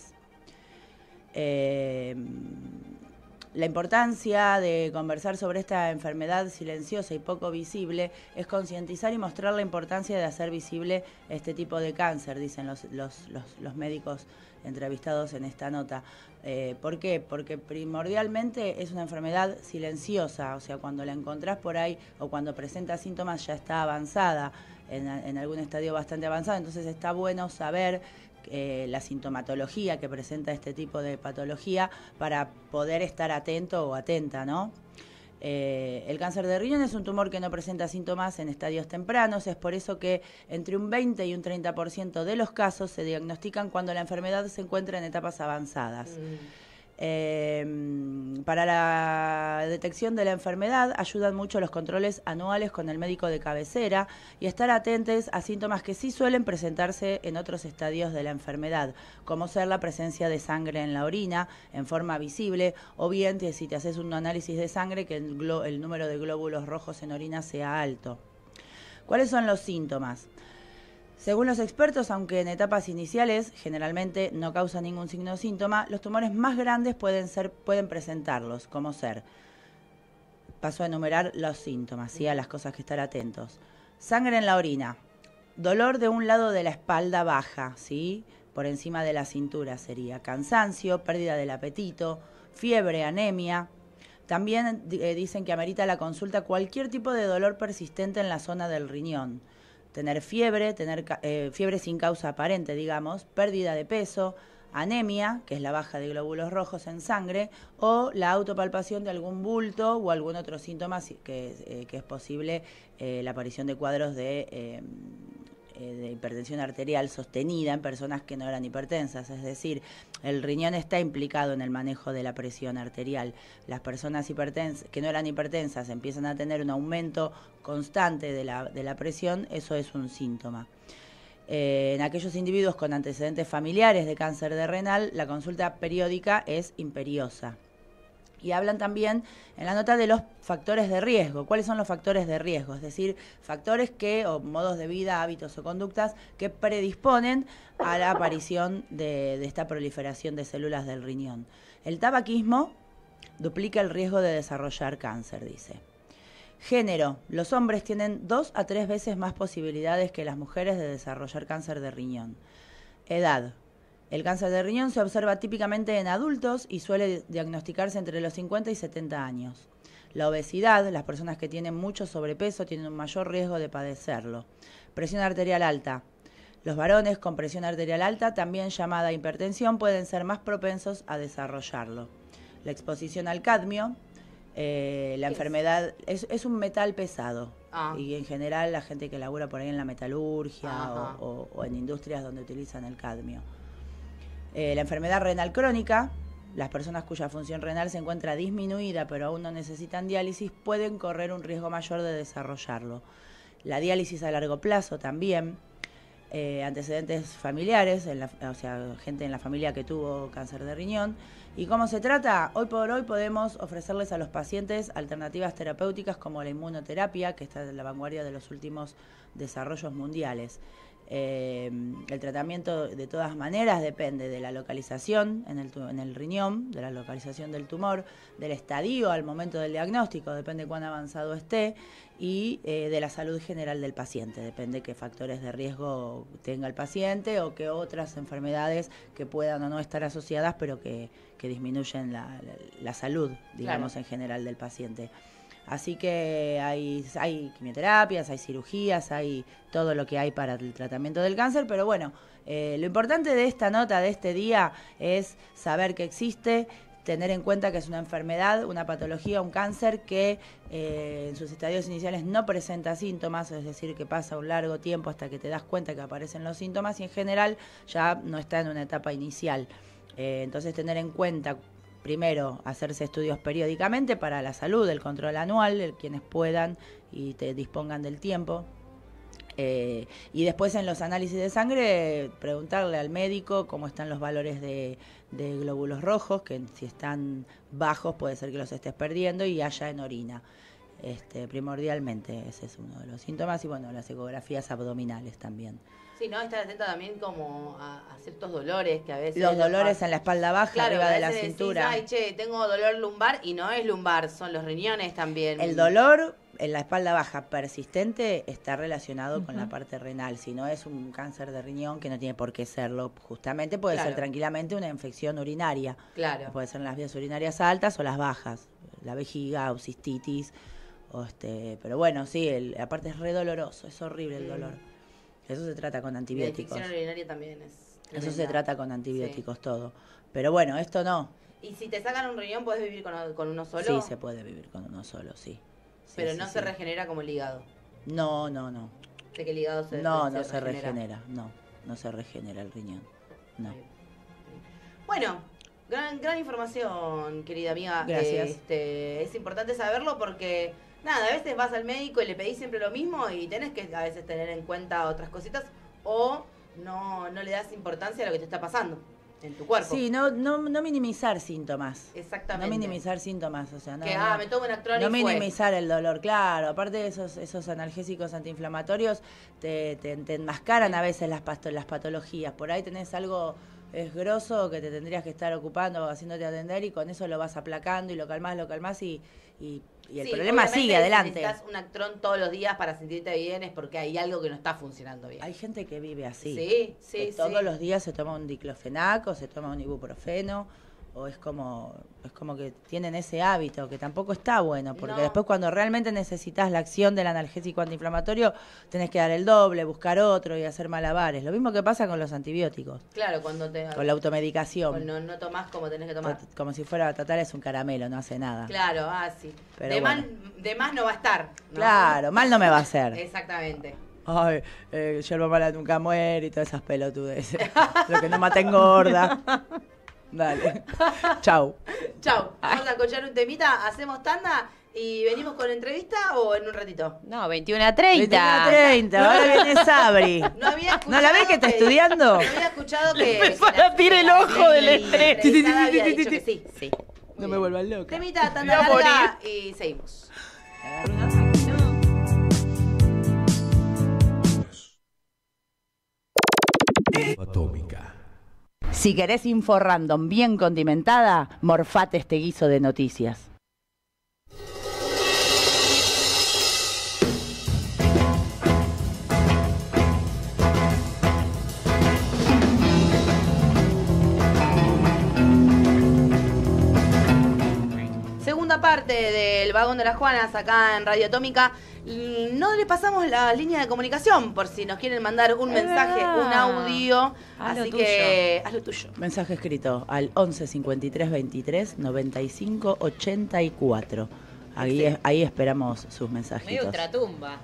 La importancia de conversar sobre esta enfermedad silenciosa y poco visible es concientizar y mostrar la importancia de hacer visible este tipo de cáncer, dicen los, médicos entrevistados en esta nota. Eh, ¿Por qué? Porque primordialmente es una enfermedad silenciosa, o sea, cuando la encontrás por ahí o cuando presenta síntomas ya está avanzada, en algún estadio bastante avanzado, entonces está bueno saber eh, la sintomatología que presenta este tipo de patología para poder estar atento o atenta, ¿no? Eh, el cáncer de riñón es un tumor que no presenta síntomas en estadios tempranos, es por eso que entre un 20 y un 30% de los casos se diagnostican cuando la enfermedad se encuentra en etapas avanzadas. Mm. Em, para la detección de la enfermedad ayudan mucho los controles anuales con el médico de cabecera y estar atentos a síntomas que sí suelen presentarse en otros estadios de la enfermedad, como ser la presencia de sangre en la orina en forma visible o bien si te haces un análisis de sangre que el número de glóbulos rojos en orina sea alto. ¿Cuáles son los síntomas? Según los expertos, aunque en etapas iniciales generalmente no causa ningún signo o síntoma, los tumores más grandes pueden, ser, pueden presentarlos, como ser. Paso a enumerar los síntomas, ¿sí? a las cosas que estar atentos. Sangre en la orina, dolor de un lado de la espalda baja, ¿sí? por encima de la cintura sería, cansancio, pérdida del apetito, fiebre, anemia. También eh, dicen que amerita la consulta cualquier tipo de dolor persistente en la zona del riñón tener fiebre, tener eh, fiebre sin causa aparente, digamos, pérdida de peso, anemia, que es la baja de glóbulos rojos en sangre, o la autopalpación de algún bulto o algún otro síntoma que, eh, que es posible eh, la aparición de cuadros de eh, de hipertensión arterial sostenida en personas que no eran hipertensas, es decir, el riñón está implicado en el manejo de la presión arterial. Las personas que no eran hipertensas empiezan a tener un aumento constante de la, presión, eso es un síntoma. Eh, en aquellos individuos con antecedentes familiares de cáncer de renal, la consulta periódica es imperiosa. Y hablan también en la nota de los factores de riesgo. ¿Cuáles son los factores de riesgo? Es decir, factores que, o modos de vida, hábitos o conductas que predisponen a la aparición de, de esta proliferación de células del riñón. El tabaquismo duplica el riesgo de desarrollar cáncer, dice. Género. Los hombres tienen dos a tres veces más posibilidades que las mujeres de desarrollar cáncer de riñón. Edad. El cáncer de riñón se observa típicamente en adultos y suele diagnosticarse entre los 50 y 70 años. La obesidad, las personas que tienen mucho sobrepeso tienen un mayor riesgo de padecerlo. Presión arterial alta. Los varones con presión arterial alta, también llamada hipertensión, pueden ser más propensos a desarrollarlo. La exposición al cadmio, eh, la enfermedad es, un metal pesado. Ah. Y en general la gente que labura por ahí en la metalurgia o en industrias donde utilizan el cadmio. Eh, la enfermedad renal crónica, las personas cuya función renal se encuentra disminuida pero aún no necesitan diálisis pueden correr un riesgo mayor de desarrollarlo. La diálisis a largo plazo también, eh, antecedentes familiares, o sea, gente en la familia que tuvo cáncer de riñón. ¿Y cómo se trata? Hoy por hoy podemos ofrecerles a los pacientes alternativas terapéuticas como la inmunoterapia, que está en la vanguardia de los últimos desarrollos mundiales. Eh, el tratamiento de todas maneras depende de la localización en el, riñón, de la localización del tumor, del estadio al momento del diagnóstico, depende cuán avanzado esté, y eh, de la salud general del paciente, depende qué factores de riesgo tenga el paciente o qué otras enfermedades que puedan o no estar asociadas, pero que, disminuyen la, salud, digamos, en general del paciente. Así que hay, quimioterapias, hay cirugías, hay todo lo que hay para el tratamiento del cáncer, pero bueno, eh, lo importante de esta nota, de este día, es saber que existe, tener en cuenta que es una enfermedad, una patología, un cáncer que eh, en sus estadios iniciales no presenta síntomas, es decir, que pasa un largo tiempo hasta que te das cuenta que aparecen los síntomas y en general ya no está en una etapa inicial. Eh, entonces tener en cuenta primero, hacerse estudios periódicamente para la salud, el control anual, quienes puedan y te dispongan del tiempo. Eh, y después en los análisis de sangre, preguntarle al médico cómo están los valores de, glóbulos rojos, que si están bajos puede ser que los estés perdiendo y haya en orina. Este, primordialmente ese es uno de los síntomas y bueno, las ecografías abdominales también. Sí, no, estar atenta también como a, ciertos dolores que a veces... Los dolores en la espalda baja, arriba de la cintura. Ay, che, tengo dolor lumbar y no es lumbar, son los riñones también. El dolor en la espalda baja persistente está relacionado con la parte renal. Si no es un cáncer de riñón, que no tiene por qué serlo, justamente puede ser tranquilamente una infección urinaria. Claro. Puede ser en las vías urinarias altas o las bajas, la vejiga o cistitis. O este, pero bueno, sí, el, aparte es re doloroso, es horrible el mm. dolor. Eso se trata con antibióticos. La urinaria también es. Eso se trata con antibióticos todo. Pero bueno, esto no. ¿Y si te sacan un riñón, puedes vivir con, uno solo? Sí, se puede vivir con uno solo, sí. Pero no se regenera como el hígado. No, no, no. ¿De que hígado se No, no se regenera. no. No se regenera el riñón. No. Bueno, gran, gran información, querida amiga. Gracias. Este, es importante saberlo porque nada, a veces vas al médico y le pedís siempre lo mismo y tenés que a veces tener en cuenta otras cositas o no, no le das importancia a lo que te está pasando en tu cuerpo. Sí, no, no, minimizar síntomas. Exactamente. No minimizar síntomas, o sea, no. Que, ah, me tomo un No minimizar el dolor, claro. Aparte de esos, esos analgésicos antiinflamatorios, te, te, enmascaran a veces las, las patologías. Por ahí tenés algo es grosso que te tendrías que estar ocupando, haciéndote atender y con eso lo vas aplacando y lo calmás, lo calmás y y el problema sigue adelante. Si un actrón todos los días para sentirte bien es porque hay algo que no está funcionando bien. Hay gente que vive así. Sí, sí, que Todos los días se toma un diclofenaco, se toma un ibuprofeno o es como es como que tienen ese hábito que tampoco está bueno porque después cuando realmente necesitas la acción del analgésico antiinflamatorio tenés que dar el doble buscar otro y hacer malabares lo mismo que pasa con los antibióticos claro cuando te con la automedicación no tomás como tenés que tomar como si fuera tratar es un caramelo no hace nada claro así ah, de, más no va a estar claro mal no me va a hacer exactamente ay, eh, yerba mala nunca muere y todas esas pelotudes. Lo que no mata engorda. Dale. Chau. Chau. Vamos a escuchar un temita, hacemos tanda y venimos con entrevista o en un ratito. No, 21 a 30. 21 a 30, ahora viene Sabri. No, ¿No la ves que está estudiando? No había escuchado que. Para tirar el ojo del estrés. Sí, sí. No me vuelvas loca. Temita, tanda larga y seguimos. Atómica. Si querés info random bien condimentada, morfate este guiso de noticias. parte del Vagón de las Juanas acá en Radio Atómica. Mm, no le pasamos la línea de comunicación por si nos quieren mandar un mensaje, un audio. así que haz lo tuyo. Mensaje escrito al 11 53 23 95 84. Ahí, esperamos sus mensajes. otra tumba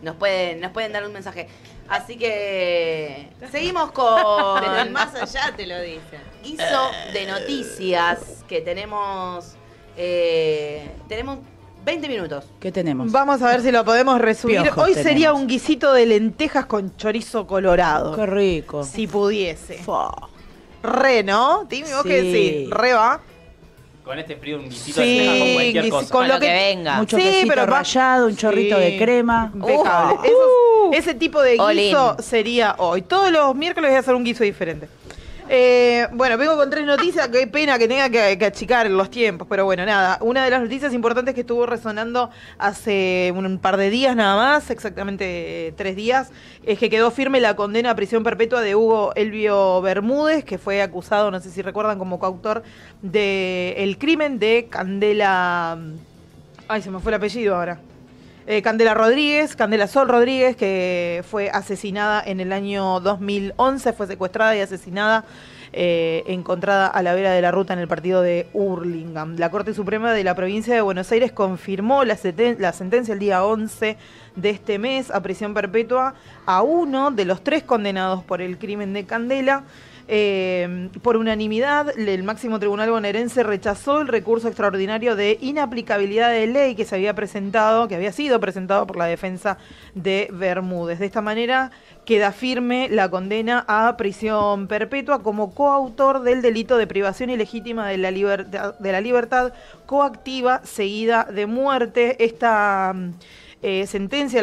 Nos pueden, nos pueden dar un mensaje. Así que seguimos con. el más allá te lo dice. Guiso de noticias que tenemos eh, tenemos 20 minutos. ¿Qué tenemos? Vamos a ver si lo podemos resumir. Hoy sería un guisito de lentejas con chorizo colorado. Qué rico. Si pudiese. Re, ¿no? Timmy, vos Re va. Con este frío un guisito de lentejas con lo, que, venga. Mucho sí, rallado, un chorrito de crema. Uh. ese tipo de oh, guiso sería hoy. Todos los miércoles voy a hacer un guiso diferente. Eh, bueno, vengo con tres noticias. Qué pena que tenga que, achicar los tiempos, pero bueno, nada. Una de las noticias importantes que estuvo resonando hace un par de días nada más, exactamente eh, tres días, es que quedó firme la condena a prisión perpetua de Hugo Elvio Bermúdez, que fue acusado, no sé si recuerdan, como coautor del crimen de Candela. Mm, ay, se me fue el apellido ahora. Eh, Candela Rodríguez, Candela Sol Rodríguez, que fue asesinada en el año 2011, fue secuestrada y asesinada, eh, encontrada a la vera de la ruta en el partido de Hurlingham. La Corte Suprema de la provincia de Buenos Aires confirmó la, la sentencia el día 11 de este mes a prisión perpetua a uno de los tres condenados por el crimen de Candela. Eh, por unanimidad, el máximo tribunal bonaerense rechazó el recurso extraordinario de inaplicabilidad de ley que se había presentado, que había sido presentado por la defensa de Bermúdez. De esta manera queda firme la condena a prisión perpetua como coautor del delito de privación ilegítima de la libertad, de la libertad coactiva seguida de muerte. Esta eh, sentencia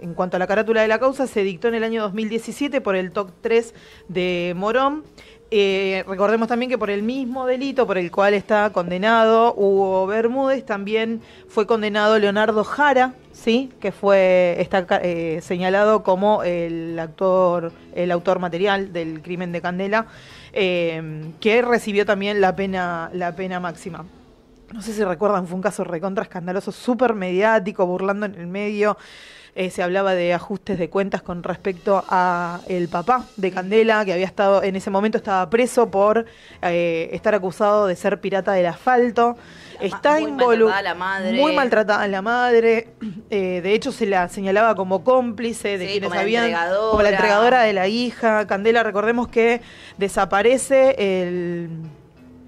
en cuanto a la carátula de la causa se dictó en el año 2017 por el TOC 3 de Morón. Eh, recordemos también que por el mismo delito por el cual está condenado Hugo Bermúdez, también fue condenado Leonardo Jara, ¿sí? que fue está eh, señalado como el actor, el autor material del crimen de Candela, que recibió también la pena, la pena máxima no sé si recuerdan, fue un caso recontra escandaloso, súper mediático, burlando en el medio. Eh, se hablaba de ajustes de cuentas con respecto a el papá de Candela, que había estado, en ese momento estaba preso por eh, estar acusado de ser pirata del asfalto. Está involucrada la madre. Muy maltratada la madre. Eh, de hecho, se la señalaba como cómplice de quienes habían. La la entregadora de la hija. Candela, recordemos que desaparece el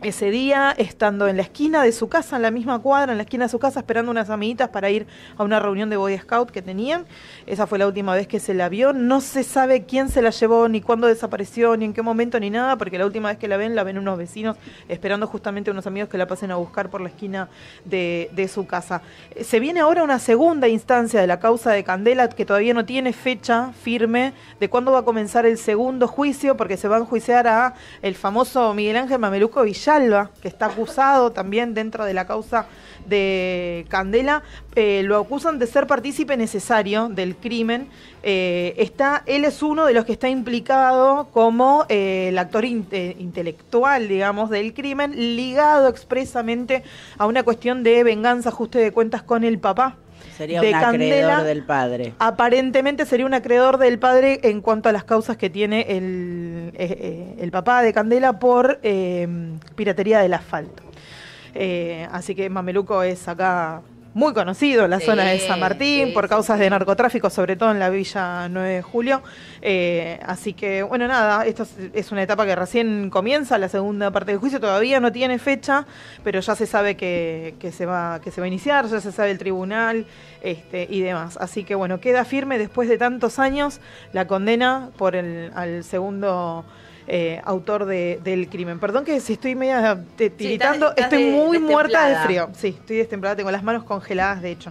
ese día, estando en la esquina de su casa, en la misma cuadra, en la esquina de su casa, esperando unas amiguitas para ir a una reunión de Boy Scout que tenían. Esa fue la última vez que se la vio. No se sabe quién se la llevó, ni cuándo desapareció, ni en qué momento, ni nada, porque la última vez que la ven, la ven unos vecinos esperando justamente unos amigos que la pasen a buscar por la esquina de, su casa. Eh, se viene ahora una segunda instancia de la causa de Candela, que todavía no tiene fecha firme de cuándo va a comenzar el segundo juicio, porque se va a enjuiciar a el famoso Miguel Ángel Mameluco Villar que está acusado también dentro de la causa de Candela, eh, lo acusan de ser partícipe necesario del crimen. Eh, está, él es uno de los que está implicado como eh, el actor intelectual, digamos, del crimen, ligado expresamente a una cuestión de venganza, ajuste de cuentas con el papá sería un acreedor del padre. Aparentemente sería un acreedor del padre en cuanto a las causas que tiene el, eh, eh, papá de Candela por eh, piratería del asfalto. así que Mameluco es acá muy conocido la zona de San Martín por causas de narcotráfico, sobre todo en la Villa 9 de Julio. Eh, así que, bueno, nada, esto es, una etapa que recién comienza, la segunda parte del juicio todavía no tiene fecha, pero ya se sabe que, se, va, que se va a iniciar, ya se sabe el tribunal este, y demás. Así que, bueno, queda firme después de tantos años la condena por el, al segundo eh, autor del crimen. Perdón que si estoy media tiritando, estoy muy muerta de frío. Sí, estoy destemplada, tengo las manos congeladas, de hecho.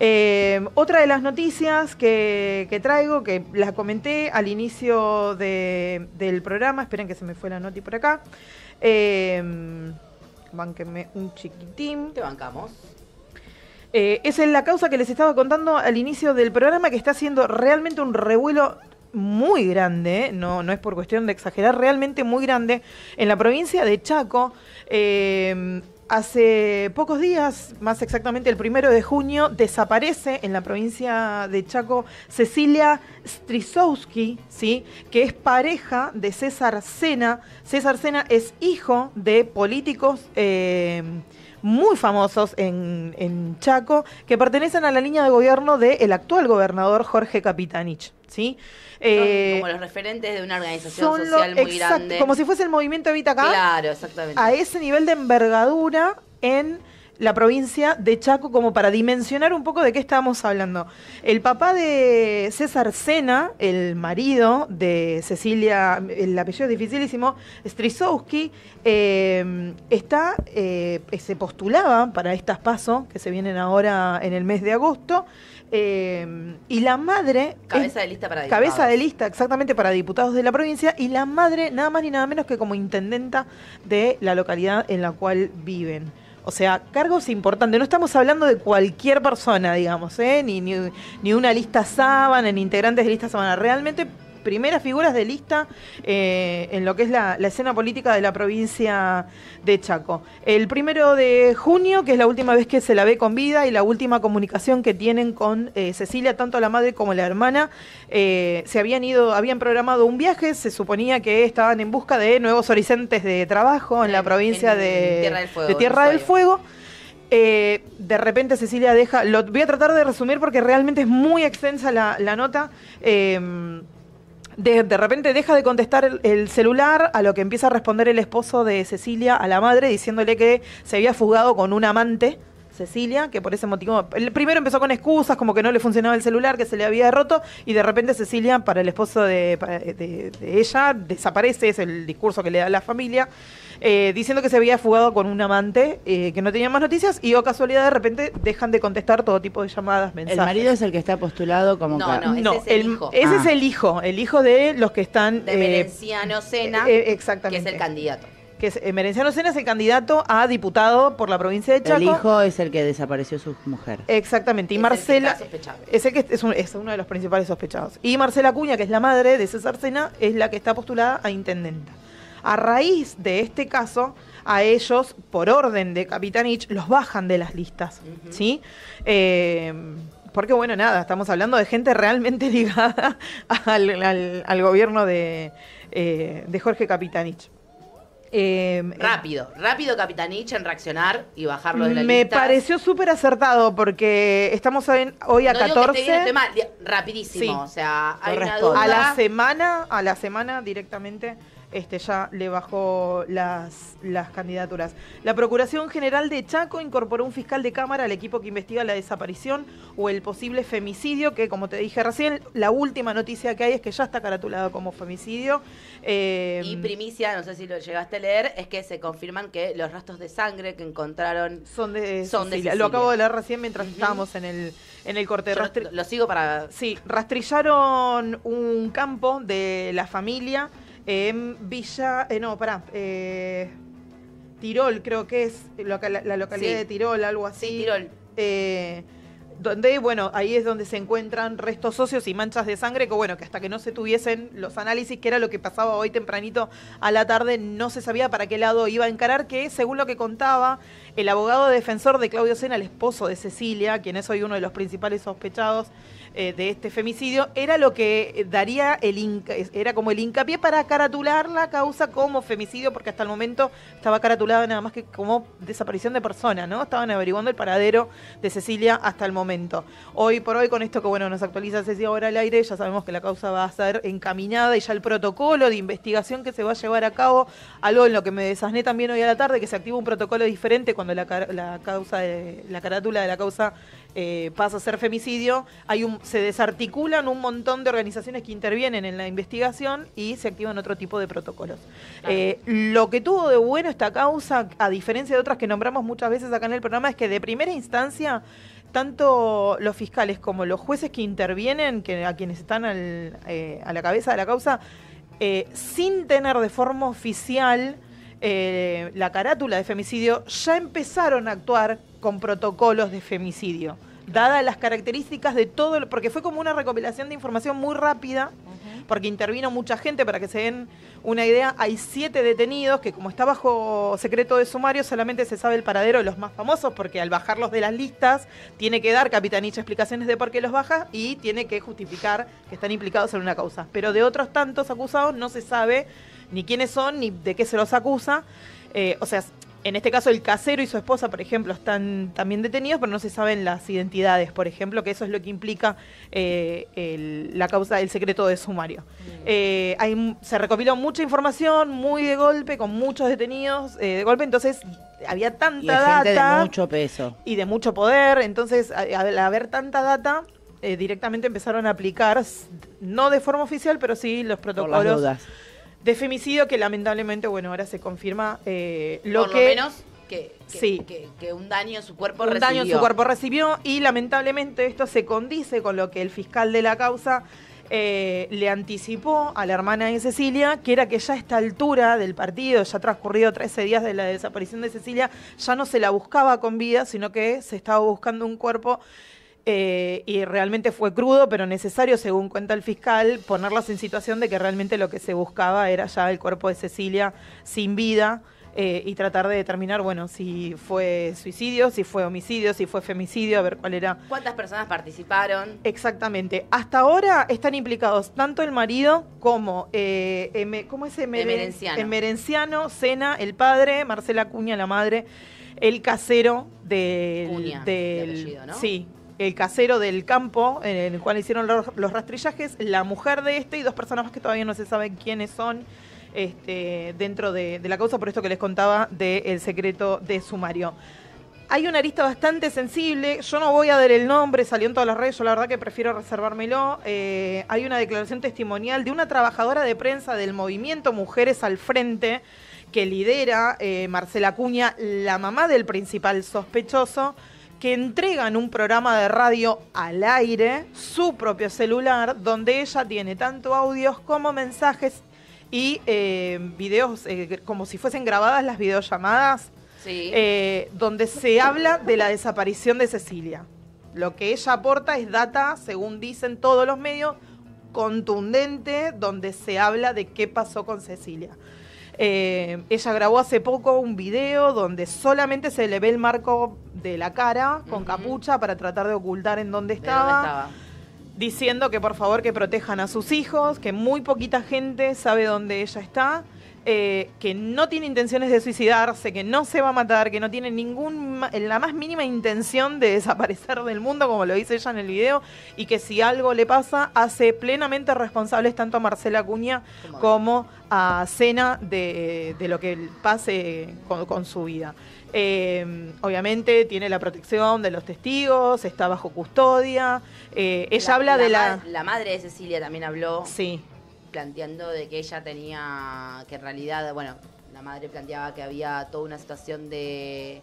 Eh, otra de las noticias que, traigo, que la comenté al inicio del programa, esperen que se me fue la noti por acá. Eh, bánquenme un chiquitín. Te bancamos. esa es la causa que les estaba contando al inicio del programa, que está haciendo realmente un revuelo muy grande, no, no es por cuestión de exagerar, realmente muy grande, en la provincia de Chaco. Eh, hace pocos días, más exactamente el primero de junio, desaparece en la provincia de Chaco Cecilia Strisowski, ¿sí? que es pareja de César Sena. César Sena es hijo de políticos. Eh, muy famosos en, en Chaco que pertenecen a la línea de gobierno del actual gobernador Jorge Capitanich. ¿sí? como eh, los referentes de una organización social muy grande. Como si fuese el movimiento Evita Claro, exactamente. A ese nivel de envergadura en la provincia de Chaco como para dimensionar un poco de qué estábamos hablando. El papá de César Sena, el marido de Cecilia, el apellido es dificilísimo, Strisowski, eh, está, eh, se postulaba para estas pasos que se vienen ahora en el mes de agosto. Eh, y la madre. Cabeza de lista para diputados. Cabeza de lista, exactamente, para diputados de la provincia. Y la madre, nada más ni nada menos que como intendenta de la localidad en la cual viven. O sea, cargos importantes. No estamos hablando de cualquier persona, digamos, ¿eh? ni, ni, ni una lista sábana, ni integrantes de lista sábana. Realmente primeras figuras de lista eh, en lo que es la, escena política de la provincia de Chaco. El primero de junio, que es la última vez que se la ve con vida y la última comunicación que tienen con eh, Cecilia, tanto la madre como la hermana, eh, se habían ido, habían programado un viaje, se suponía que estaban en busca de nuevos horizontes de trabajo en la provincia de, Tierra del Fuego. De repente Cecilia deja, lo voy a tratar de resumir porque realmente es muy extensa la, nota de, repente deja de contestar el, celular, a lo que empieza a responder el esposo de Cecilia a la madre diciéndole que se había fugado con un amante Cecilia, que por ese motivo, el primero empezó con excusas, como que no le funcionaba el celular, que se le había roto, y de repente Cecilia, para el esposo de, ella, desaparece, es el discurso que le da la familia, eh, diciendo que se había fugado con un amante, eh, que no tenía más noticias, y o oh, casualidad, de repente dejan de contestar todo tipo de llamadas, mensajes. ¿El marido es el que está postulado como... No, no, ese, es, el, hijo. ese es ah. el hijo, el hijo de los que están... De exactamente. Eh, que es el candidato que es, eh, Merenciano Sena es el candidato a diputado por la provincia de Chaco. El hijo es el que desapareció su mujer. Exactamente. Y Marcela. El que es es, uno de los principales sospechados. Y Marcela Cuña, que es la madre de César Sena, es la que está postulada a intendenta. A raíz de este caso, a ellos, por orden de Capitanich, los bajan de las listas. ¿Sí? Eh, porque bueno, nada, estamos hablando de gente realmente ligada al, gobierno de, eh, de Jorge Capitanich. Em, em, rápido, rápido Capitanich en reaccionar y bajarlo de la me Me pareció súper acertado porque estamos hoy a 14. rapidísimo, o sea, A la semana, a la semana directamente este, ya le bajó las, candidaturas. La Procuración General de Chaco incorporó un fiscal de Cámara al equipo que investiga la desaparición o el posible femicidio, que como te dije recién, la última noticia que hay es que ya está caratulado como femicidio. Eh, y primicia, no sé si lo llegaste a leer, es que se confirman que los rastros de sangre que encontraron son de, son Lo acabo de leer recién mientras estábamos en el, en el corte. de lo sigo para... Sí, rastrillaron un campo de la familia. En Villa, eh, no, pará, eh, Tirol creo que es, la localidad de Tirol, algo así. Sí, Tirol. Eh, donde, bueno, ahí es donde se encuentran restos óseos y manchas de sangre, que bueno, que hasta que no se tuviesen los análisis, que era lo que pasaba hoy tempranito a la tarde, no se sabía para qué lado iba a encarar, que según lo que contaba el abogado defensor de Claudio Sena, el esposo de Cecilia, quien es hoy uno de los principales sospechados, eh, de este femicidio era lo que daría el era como el hincapié para caratular la causa como femicidio, porque hasta el momento estaba caratulada nada más que como desaparición de personas ¿no? Estaban averiguando el paradero de Cecilia hasta el momento. Hoy por hoy, con esto que bueno, nos actualiza Cecilia ahora al aire, ya sabemos que la causa va a ser encaminada y ya el protocolo de investigación que se va a llevar a cabo, algo en lo que me desasné también hoy a la tarde, que se activa un protocolo diferente cuando la, causa la carátula de la causa eh, pasa a ser femicidio, hay un, se desarticulan un montón de organizaciones que intervienen en la investigación y se activan otro tipo de protocolos. Eh, lo que tuvo de bueno esta causa, a diferencia de otras que nombramos muchas veces acá en el programa, es que de primera instancia tanto los fiscales como los jueces que intervienen, que a quienes están eh, a la cabeza de la causa, sin tener de forma oficial la carátula de femicidio, ya empezaron a actuar con protocolos de femicidio, Dada las características de todo, porque fue como una recopilación de información muy rápida, porque intervino mucha gente, para que se den una idea, hay siete detenidos que como está bajo secreto de sumario, solamente se sabe el paradero de los más famosos, porque al bajarlos de las listas, tiene que dar Capitanich explicaciones de por qué los baja y tiene que justificar que están implicados en una causa. Pero de otros tantos acusados no se sabe ni quiénes son, ni de qué se los acusa. Eh, o sea, en este caso, el casero y su esposa, por ejemplo, están también detenidos, pero no se saben las identidades, por ejemplo, que eso es lo que implica eh, la causa del secreto de sumario. Eh, hay, se recopiló mucha información, muy de golpe, con muchos detenidos eh, de golpe, entonces había tanta y de mucho peso. Y de mucho poder, entonces, al haber tanta data, directamente empezaron a aplicar, no de forma oficial, pero sí los protocolos de femicidio que lamentablemente, bueno, ahora se confirma eh, lo que... menos que, que, un daño su cuerpo recibió. Un daño su cuerpo recibió y lamentablemente esto se condice con lo que el fiscal de la causa eh, le anticipó a la hermana de Cecilia, que era que ya a esta altura del partido, ya transcurrido 13 días de la desaparición de Cecilia, ya no se la buscaba con vida, sino que se estaba buscando un cuerpo eh, y realmente fue crudo, pero necesario, según cuenta el fiscal, ponerlas en situación de que realmente lo que se buscaba era ya el cuerpo de Cecilia sin vida. Eh, y tratar de determinar, bueno, si fue suicidio, si fue homicidio, si fue femicidio, a ver cuál era. ¿Cuántas personas participaron? Exactamente. Hasta ahora están implicados tanto el marido como, eh, ¿cómo es? merenciano. Emerenciano. Sena, el padre, Marcela Cuña, la madre, el casero del... de ¿no? Sí, el casero del campo en el cual hicieron los, rastrillajes, la mujer de este y dos personas más que todavía no se saben quiénes son este, dentro de, la causa, por esto que les contaba del el secreto de sumario. Hay una arista bastante sensible, yo no voy a dar el nombre, salió en todas las redes, yo la verdad que prefiero reservármelo. Eh, hay una declaración testimonial de una trabajadora de prensa del movimiento Mujeres al Frente que lidera eh, Marcela Cuña, la mamá del principal sospechoso que entregan un programa de radio al aire, su propio celular, donde ella tiene tanto audios como mensajes y eh, videos, eh, como si fuesen grabadas las videollamadas, eh, donde se habla de la desaparición de Cecilia. Lo que ella aporta es data, según dicen todos los medios, contundente, donde se habla de qué pasó con Cecilia. Eh, ella grabó hace poco un video donde solamente se le ve el marco de la cara con capucha para tratar de ocultar en dónde estaba. Diciendo que por favor que protejan a sus hijos, que muy poquita gente sabe dónde ella está. Eh, que no tiene intenciones de suicidarse, que no se va a matar, que no tiene ningún, la más mínima intención de desaparecer del mundo, como lo dice ella en el video, y que si algo le pasa, hace plenamente responsables tanto a Marcela Acuña como a Cena de, lo que pase con, su vida. Eh, obviamente tiene la protección de los testigos, está bajo custodia. Eh, ella habla de la... La madre de Cecilia también habló. Sí, planteando de que ella tenía, que en realidad, bueno, la madre planteaba que había toda una situación de,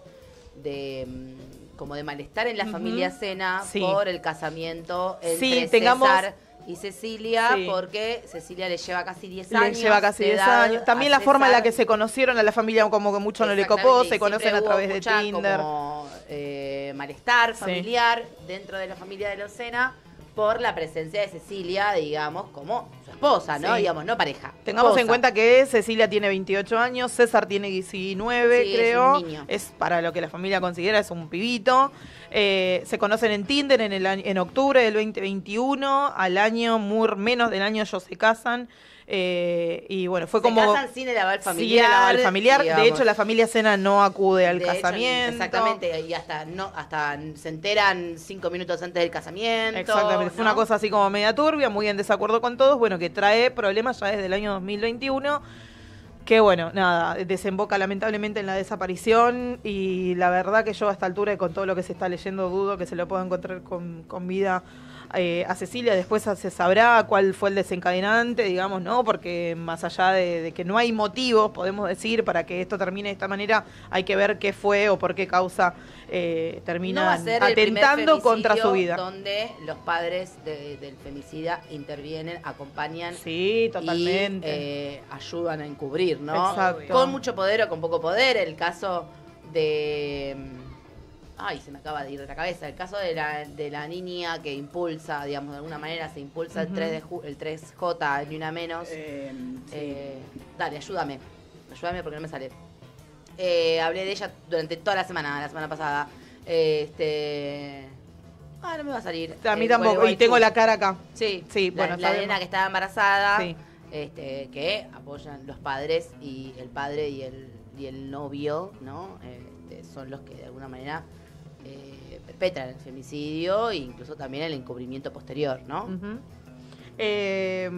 de mm, como de malestar en la familia Cena por el casamiento entre César y Cecilia, porque Cecilia le lleva casi 10 años. lleva casi 10 años. También la forma en la que se conocieron a la familia, como que mucho no le copó, se conocen a través de Tinder. Como, eh, malestar familiar dentro de la familia de los Sena por la presencia de Cecilia, digamos, como su esposa, ¿no? Digamos, no pareja. Tengamos en cuenta que Cecilia tiene 28 años, César tiene 19, creo. Es, para lo que la familia considera, es un pibito. Eh, se conocen en Tinder en, el, en octubre del 2021, al año, muy menos del año ellos se casan. Eh, y bueno, fue se como. Casan sin el aval familiar. familiar. De hecho, la familia Cena no acude al casamiento. exactamente, y hasta, no, hasta se enteran cinco minutos antes del casamiento. Exactamente, fue una cosa así como media turbia, muy en desacuerdo con todos. Bueno, que trae problemas ya desde el año 2021 que bueno, nada, desemboca lamentablemente en la desaparición y la verdad que yo a esta altura y con todo lo que se está leyendo dudo que se lo pueda encontrar con, con vida eh, a Cecilia después se sabrá cuál fue el desencadenante, digamos, ¿no? Porque más allá de, que no hay motivos, podemos decir, para que esto termine de esta manera, hay que ver qué fue o por qué causa eh, termina atentando contra su vida. Donde los padres del femicida intervienen, acompañan. Sí, totalmente. Eh, ayudan a encubrir, ¿no? Con mucho poder o con poco poder, el caso de ay, se me acaba de ir de la cabeza, el caso de la, de la niña que impulsa, digamos, de alguna manera se impulsa el, 3 el 3J, ni una menos. Eh, eh, dale, ayúdame, ayúdame porque no me sale. Eh, hablé de ella durante toda la semana, la semana pasada. este... Ah, no me va a salir. A mí tampoco, y tengo la cara acá. Sí, sí la, bueno, la que estaba embarazada, este, que apoyan los padres y el padre y el, y el novio, ¿no? Este, son los que de alguna manera eh, perpetran el femicidio e incluso también el encubrimiento posterior, ¿no? Eh,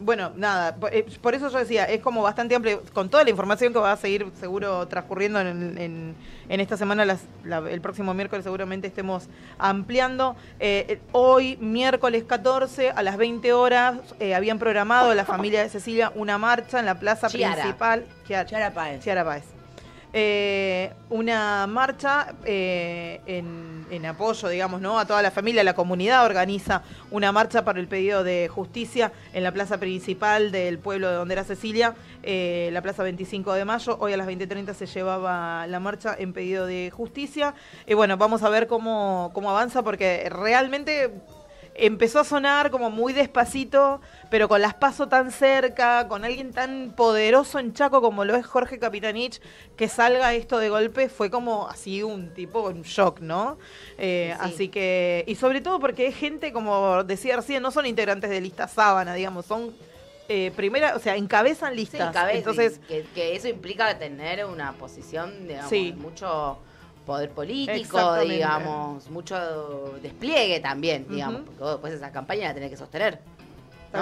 bueno, nada, eh, por, eso yo decía, es como bastante amplio, con toda la información que va a seguir seguro transcurriendo en, esta semana, el próximo miércoles seguramente estemos ampliando. Eh, hoy, miércoles 14, a las 20 horas, habían programado la familia de Cecilia una marcha en la plaza principal. Chiara, eh, una marcha eh, en, apoyo, digamos, ¿no? A toda la familia, la comunidad organiza una marcha para el pedido de justicia en la plaza principal del pueblo de donde era Cecilia, eh, la plaza 25 de mayo. Hoy a las 20.30 se llevaba la marcha en pedido de justicia. Y bueno, vamos a ver cómo, cómo avanza porque realmente empezó a sonar como muy despacito, pero con las paso tan cerca, con alguien tan poderoso en Chaco como lo es Jorge Capitanich, que salga esto de golpe fue como así un tipo, un shock, ¿no? Eh, así que, y sobre todo porque es gente, como decía recién, no son integrantes de lista sábana, digamos, son... Eh, primera, o sea, encabezan listas. Entonces, que, eso implica tener una posición, de mucho poder político, digamos, mucho despliegue también, digamos, porque vos después esa campaña la tenés que sostener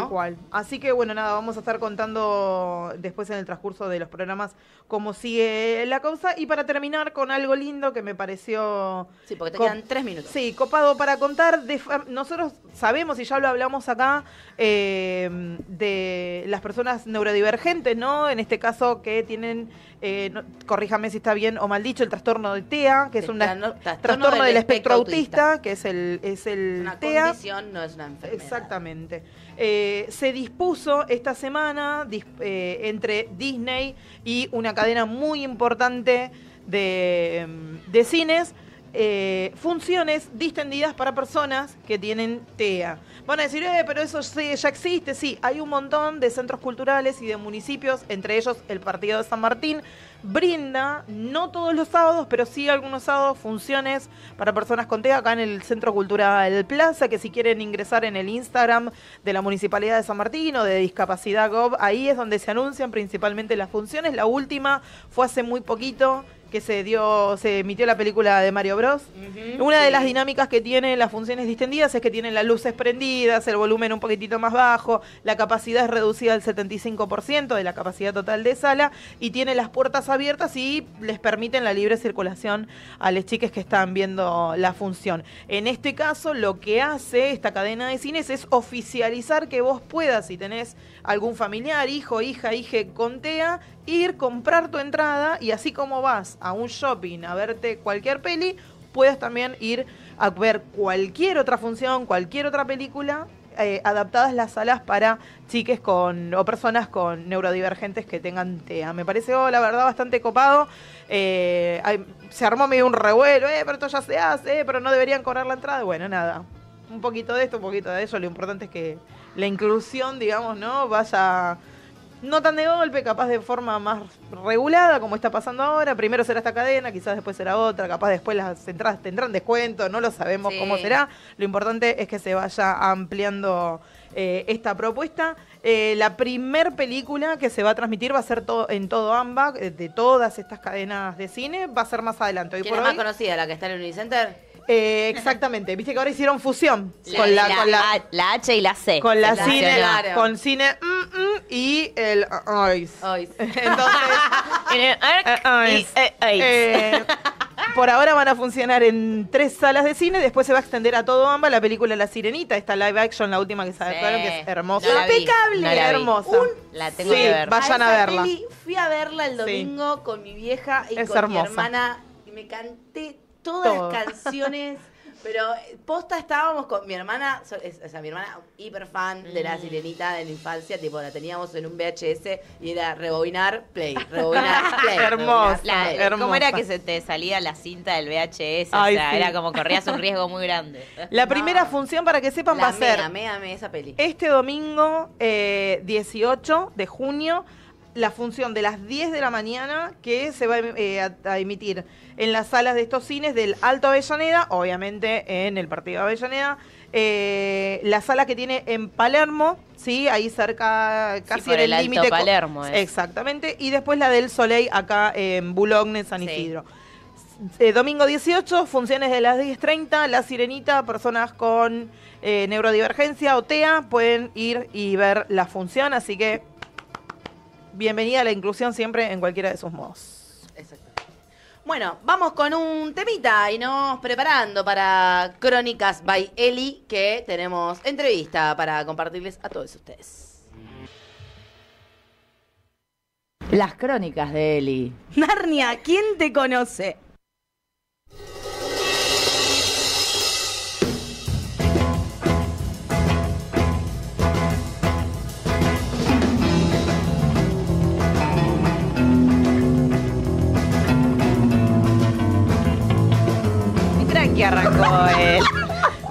cual. Así que bueno, nada, vamos a estar contando después en el transcurso de los programas cómo sigue la causa. Y para terminar con algo lindo que me pareció... Sí, porque te quedan tres minutos. Sí, copado para contar. nosotros sabemos, y ya lo hablamos acá, eh, de las personas neurodivergentes, ¿no? En este caso que tienen, eh, corríjame si está bien o mal dicho, el trastorno del TEA, que es un trastorno, del, espectro autista, que es el, es el TEA. no es una Exactamente. Eh, se dispuso esta semana eh, entre Disney y una cadena muy importante de, mm, cines. Eh, funciones distendidas para personas que tienen TEA. Bueno, decir, pero eso ya existe. Sí, hay un montón de centros culturales y de municipios, entre ellos el Partido de San Martín, brinda, no todos los sábados, pero sí algunos sábados, funciones para personas con TEA acá en el Centro Cultural Plaza, que si quieren ingresar en el Instagram de la Municipalidad de San Martín o de Discapacidad Gov, ahí es donde se anuncian principalmente las funciones. La última fue hace muy poquito que se dio, se emitió la película de Mario Bros. Una de las dinámicas que tiene las funciones distendidas es que tienen las luces prendidas, el volumen un poquitito más bajo, la capacidad es reducida al 75% de la capacidad total de sala y tiene las puertas abiertas y les permiten la libre circulación a los chiques que están viendo la función. En este caso, lo que hace esta cadena de cines es oficializar que vos puedas, si tenés algún familiar, hijo, hija, hija contea ir, comprar tu entrada y así como vas a un shopping a verte cualquier peli, puedes también ir a ver cualquier otra función, cualquier otra película eh, adaptadas las salas para chiques con o personas con neurodivergentes que tengan TEA. Me pareció, la verdad, bastante copado. Eh, se armó medio un revuelo, eh, pero esto ya se hace, eh, pero no deberían cobrar la entrada. Bueno, nada. Un poquito de esto, un poquito de eso. Lo importante es que la inclusión, digamos, ¿no? Vaya no tan de golpe, capaz de forma más regulada, como está pasando ahora. Primero será esta cadena, quizás después será otra, capaz después las entradas tendrán descuento, no lo sabemos cómo será. Lo importante es que se vaya ampliando eh, esta propuesta. Eh, la primer película que se va a transmitir va a ser todo, en todo AMBA, eh, de todas estas cadenas de cine, va a ser más adelante. Hoy ¿Quién por es más conocida, la que está en el Unicenter? Eh, exactamente. Viste que ahora hicieron fusión con, la, con H y la C. Con la cine, con cine mm, mm, y el ois. Entonces, por ahora van a funcionar en tres salas de cine, después se va a extender a todo ambas, la película La Sirenita, esta live action, la última que se que es hermosa. Impecable, hermosa. La tengo sí, Vayan a, verla. fui a verla el domingo con mi vieja y con mi hermana y me canté todas las canciones. Pero posta estábamos con mi hermana, o sea, mi hermana hiper fan de la mm. sirenita de la infancia, tipo la teníamos en un VHS y era rebobinar, play, rebobinar, play. hermosa, ¿Cómo era que se te salía la cinta del VHS? o sea, era como corrías un riesgo muy grande. La primera función, para que sepan, va a ser. esa peli. Este domingo 18 eh, de junio la función de las 10 de la mañana que se va eh, a, emitir en las salas de estos cines del Alto Avellaneda, obviamente en el partido Avellaneda, eh, la sala que tiene en Palermo, sí, ahí cerca, casi en el límite. Palermo, Exactamente, y después la del Soleil acá en Boulogne, San Isidro. Eh, domingo 18, funciones de las 10.30, La Sirenita, personas con neurodivergencia o TEA pueden ir y ver la función, así que bienvenida a la inclusión siempre en cualquiera de sus modos. Exacto. Bueno, vamos con un temita y nos preparando para Crónicas by Eli, que tenemos entrevista para compartirles a todos ustedes. Las crónicas de Eli. Narnia, ¿quién te conoce? que arrancó él.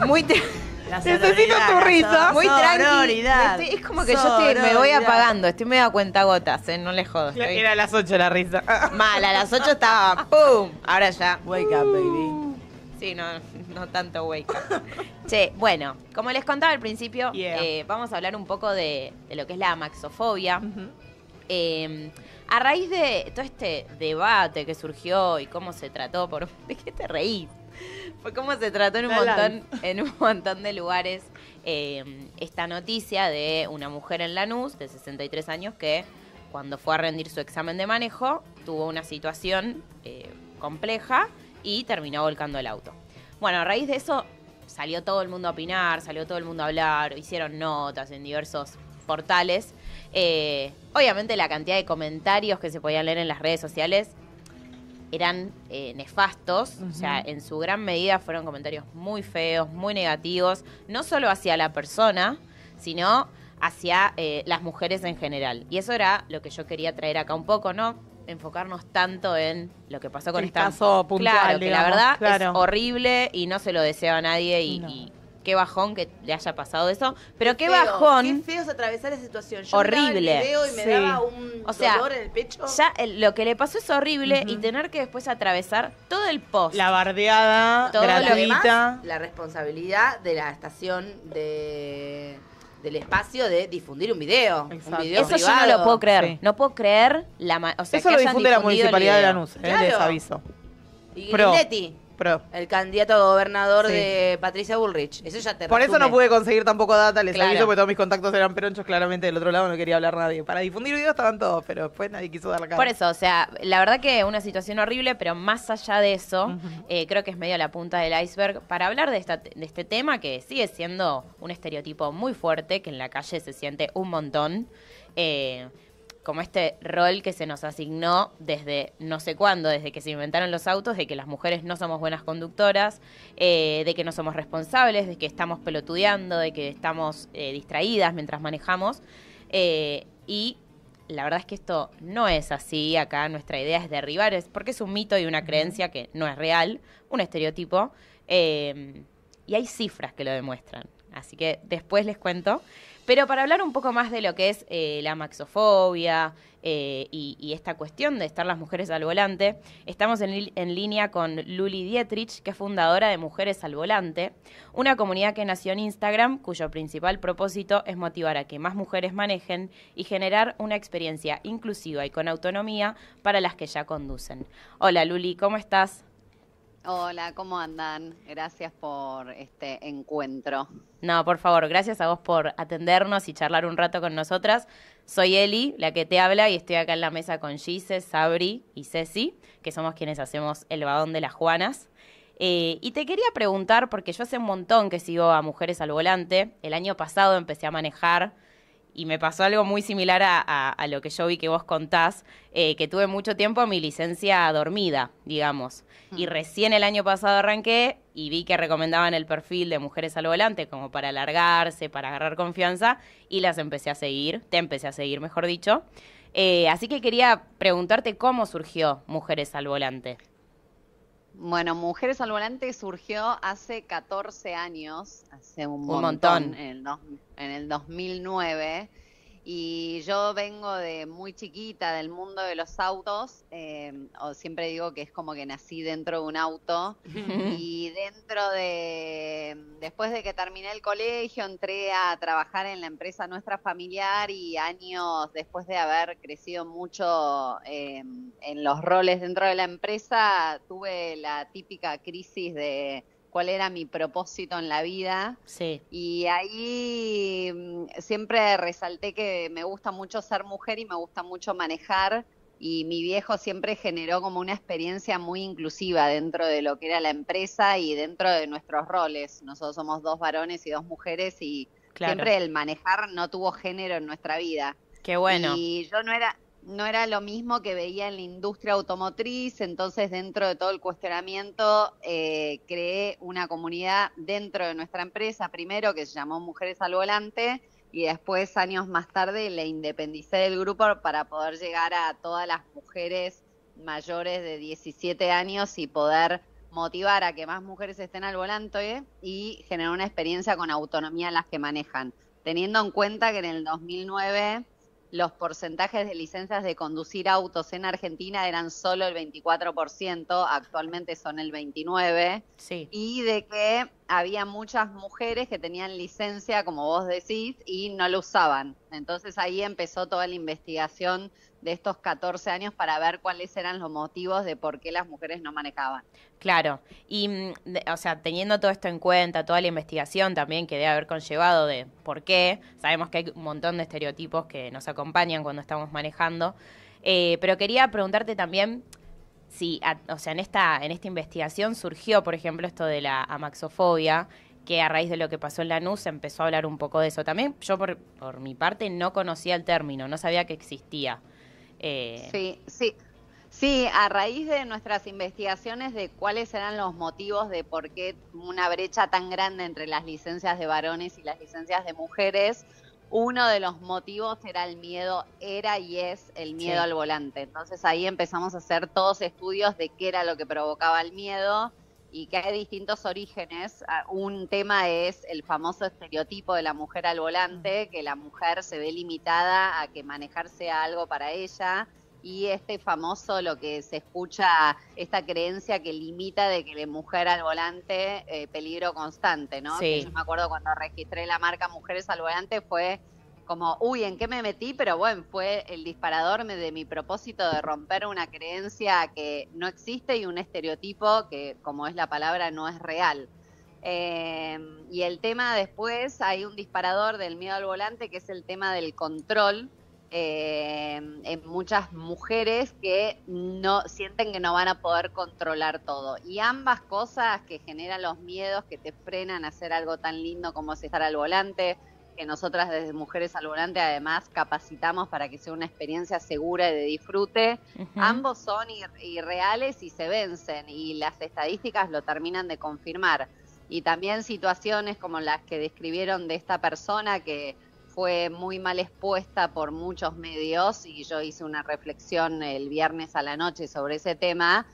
Muy Necesito tu risa. Muy tranqui. Este, es como que yo me voy apagando, estoy medio a cuenta gotas, eh, no le jodo. Era a las 8 la risa. Mala a las 8 estaba ¡pum! Ahora ya. Wake up, baby. Uh. Sí, no, no tanto wake up. Che, bueno, como les contaba al principio, eh, vamos a hablar un poco de, lo que es la maxofobia em, a raíz de todo este debate que surgió y cómo se trató, por... ¿de qué te reís? Fue como se trató en un, montón, en un montón de lugares eh, esta noticia de una mujer en Lanús de 63 años que cuando fue a rendir su examen de manejo tuvo una situación eh, compleja y terminó volcando el auto. Bueno, a raíz de eso salió todo el mundo a opinar, salió todo el mundo a hablar, hicieron notas en diversos portales. Eh, obviamente la cantidad de comentarios que se podían leer en las redes sociales eran eh, nefastos, o sea, en su gran medida fueron comentarios muy feos, muy negativos, no solo hacia la persona, sino hacia eh, las mujeres en general. Y eso era lo que yo quería traer acá un poco, ¿no? enfocarnos tanto en lo que pasó con El esta... caso puntual, claro, que la verdad es horrible y no se lo deseo a nadie y qué bajón que le haya pasado eso, pero qué, bajón. Qué feo atravesar esa situación. Yo horrible. y me daba un o sea, dolor en el pecho. Ya lo que le pasó es horrible y tener que después atravesar todo el post. La bardeada, todo gratuita. la responsabilidad de la estación de del espacio de difundir un video. Un video eso yo no lo puedo creer. No puedo creer la o Eso que lo difunde la municipalidad de Lanús, eh, claro. aviso. Y Pro. El candidato a gobernador de Patricia Bullrich. Eso ya te Por eso no pude conseguir tampoco data, les aviso, porque todos mis contactos eran peronchos, claramente del otro lado no quería hablar nadie. Para difundir videos estaban todos, pero después nadie quiso dar la cara. Por eso, o sea, la verdad que una situación horrible, pero más allá de eso, eh, creo que es medio la punta del iceberg para hablar de, esta, de este tema que sigue siendo un estereotipo muy fuerte, que en la calle se siente un montón. Eh, como este rol que se nos asignó desde no sé cuándo, desde que se inventaron los autos, de que las mujeres no somos buenas conductoras, eh, de que no somos responsables, de que estamos pelotudeando, de que estamos eh, distraídas mientras manejamos. Eh, y la verdad es que esto no es así. Acá nuestra idea es derribar, es porque es un mito y una creencia que no es real, un estereotipo. y hay cifras que lo demuestran. Así que después les cuento. Pero para hablar un poco más de lo que es eh, la maxofobia eh, y, esta cuestión de estar las mujeres al volante, estamos en, en, línea con Luli Dietrich, que es fundadora de Mujeres al Volante, una comunidad que nació en Instagram cuyo principal propósito es motivar a que más mujeres manejen y generar una experiencia inclusiva y con autonomía para las que ya conducen. Hola Luli, ¿cómo estás? Hola, ¿cómo andan? Gracias por este encuentro. No, por favor, gracias a vos por atendernos y charlar un rato con nosotras. Soy Eli, la que te habla, y estoy acá en la mesa con Gise, Sabri y Ceci, que somos quienes hacemos el vagón de las Juanas. Eh, y te quería preguntar, porque yo hace un montón que sigo a Mujeres al Volante, el año pasado empecé a manejar y me pasó algo muy similar a, lo que yo vi que vos contás, eh, que tuve mucho tiempo mi licencia dormida, digamos. Y mm. recién el año pasado arranqué y vi que recomendaban el perfil de mujeres al volante como para alargarse, para agarrar confianza, y las empecé a seguir, te empecé a seguir, mejor dicho. Eh, así que quería preguntarte cómo surgió Mujeres al Volante. Bueno, Mujeres al Volante surgió hace 14 años, hace un, montón, en el 2009. Y yo vengo de muy chiquita del mundo de los autos, eh, o siempre digo que es como que nací dentro de un auto. y dentro de, después de que terminé el colegio, entré a trabajar en la empresa nuestra familiar y años después de haber crecido mucho eh, en los roles dentro de la empresa, tuve la típica crisis de cuál era mi propósito en la vida. Sí. Y ahí mm, siempre resalté que me gusta mucho ser mujer y me gusta mucho manejar. Y mi viejo siempre generó como una experiencia muy inclusiva dentro de lo que era la empresa y dentro de nuestros roles. Nosotros somos dos varones y dos mujeres y siempre el manejar no tuvo género en nuestra vida. Qué bueno. Y yo no era, no era lo mismo que veía en la industria automotriz, entonces dentro de todo el cuestionamiento eh, creé una comunidad dentro de nuestra empresa, primero que se llamó Mujeres al Volante y después años más tarde le independicé del grupo para poder llegar a todas las mujeres mayores de 17 años y poder motivar a que más mujeres estén al volante y generar una experiencia con autonomía en las que manejan, teniendo en cuenta que en el 2009 los porcentajes de licencias de conducir autos en Argentina eran solo el 24%, actualmente son el 29%, sí. y de que había muchas mujeres que tenían licencia, como vos decís, y no lo usaban. Entonces ahí empezó toda la investigación de estos 14 años para ver cuáles eran los motivos de por qué las mujeres no manejaban. Claro, y mm, o sea, teniendo todo esto en cuenta, toda la investigación también que debe haber conllevado de por qué, sabemos que hay un montón de estereotipos que nos acompañan cuando estamos manejando, eh, pero quería preguntarte también Sí, o sea, en esta, en esta investigación surgió, por ejemplo, esto de la amaxofobia, que a raíz de lo que pasó en la Lanús empezó a hablar un poco de eso. También yo, por, por mi parte, no conocía el término, no sabía que existía. Eh, sí, sí. Sí, a raíz de nuestras investigaciones de cuáles eran los motivos de por qué una brecha tan grande entre las licencias de varones y las licencias de mujeres, uno de los motivos era el miedo, era y es el miedo al volante. Entonces ahí empezamos a hacer todos estudios de qué era lo que provocaba el miedo y que hay distintos orígenes. Ah, un tema es el famoso estereotipo de la mujer al volante, que la mujer se ve limitada a que manejarse sea algo para ella y este famoso, lo que se escucha, esta creencia que limita de que la mujer al volante, eh, peligro constante, ¿no? yo me acuerdo cuando registré la marca Mujeres al Volante fue como, uy, ¿en qué me metí? Pero bueno, fue el disparador de mi propósito de romper una creencia que no existe y un estereotipo que, como es la palabra, no es real. Em, y el tema después, hay un disparador del miedo al volante, que es el tema del control, eh, en muchas mujeres que no sienten que no van a poder controlar todo. Y ambas cosas que generan los miedos, que te frenan a hacer algo tan lindo como es estar al volante, que nosotras desde Mujeres al Volante además capacitamos para que sea una experiencia segura y de disfrute. Ambos son irreales y se vencen y las estadísticas lo terminan de confirmar. Y también situaciones como las que describieron de esta persona que fue muy mal expuesta por muchos medios y yo hice una reflexión el viernes a la noche sobre ese tema,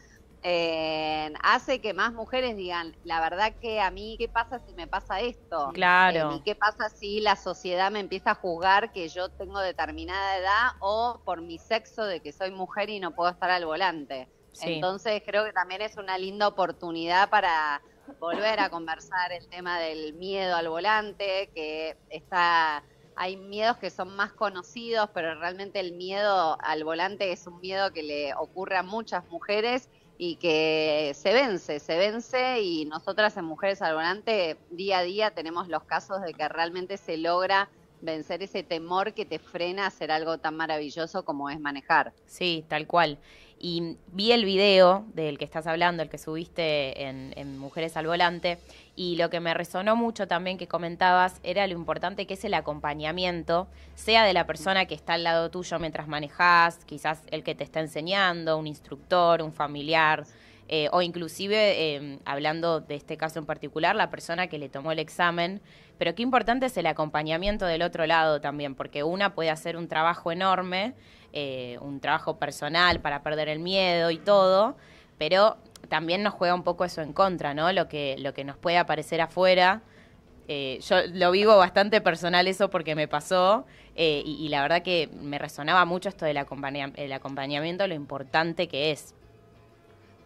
eh, hace que más mujeres digan, la verdad que a mí, ¿qué pasa si me pasa esto? Eh, claro. ¿Y qué pasa si la sociedad me empieza a juzgar que yo tengo determinada edad o por mi sexo de que soy mujer y no puedo estar al volante? Entonces creo que también es una linda oportunidad para volver a conversar el tema del miedo al volante, que está hay miedos que son más conocidos, pero realmente el miedo al volante es un miedo que le ocurre a muchas mujeres y que se vence, se vence y nosotras en Mujeres al Volante día a día tenemos los casos de que realmente se logra vencer ese temor que te frena a hacer algo tan maravilloso como es manejar. Sí, tal cual. Y vi el video del que estás hablando, el que subiste en, en Mujeres al Volante, y lo que me resonó mucho también que comentabas era lo importante que es el acompañamiento, sea de la persona que está al lado tuyo mientras manejas, quizás el que te está enseñando, un instructor, un familiar, eh, o inclusive, em, hablando de este caso en particular, la persona que le tomó el examen. Pero qué importante es el acompañamiento del otro lado también, porque una puede hacer un trabajo enorme, eh, un trabajo personal para perder el miedo y todo, pero también nos juega un poco eso en contra, ¿no? Lo que, lo que nos puede aparecer afuera. Eh, yo lo vivo bastante personal eso porque me pasó eh, y, la verdad que me resonaba mucho esto del el acompañamiento, lo importante que es.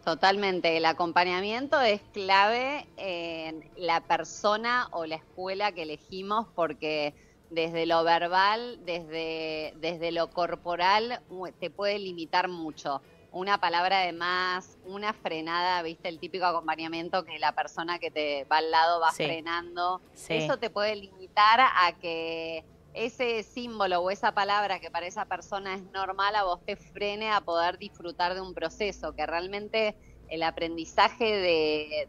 Totalmente, el acompañamiento es clave en la persona o la escuela que elegimos porque desde lo verbal, desde, desde lo corporal, te puede limitar mucho una palabra de más, una frenada, viste, el típico acompañamiento que la persona que te va al lado va frenando. Eso te puede limitar a que ese símbolo o esa palabra que para esa persona es normal a vos te frene a poder disfrutar de un proceso, que realmente el aprendizaje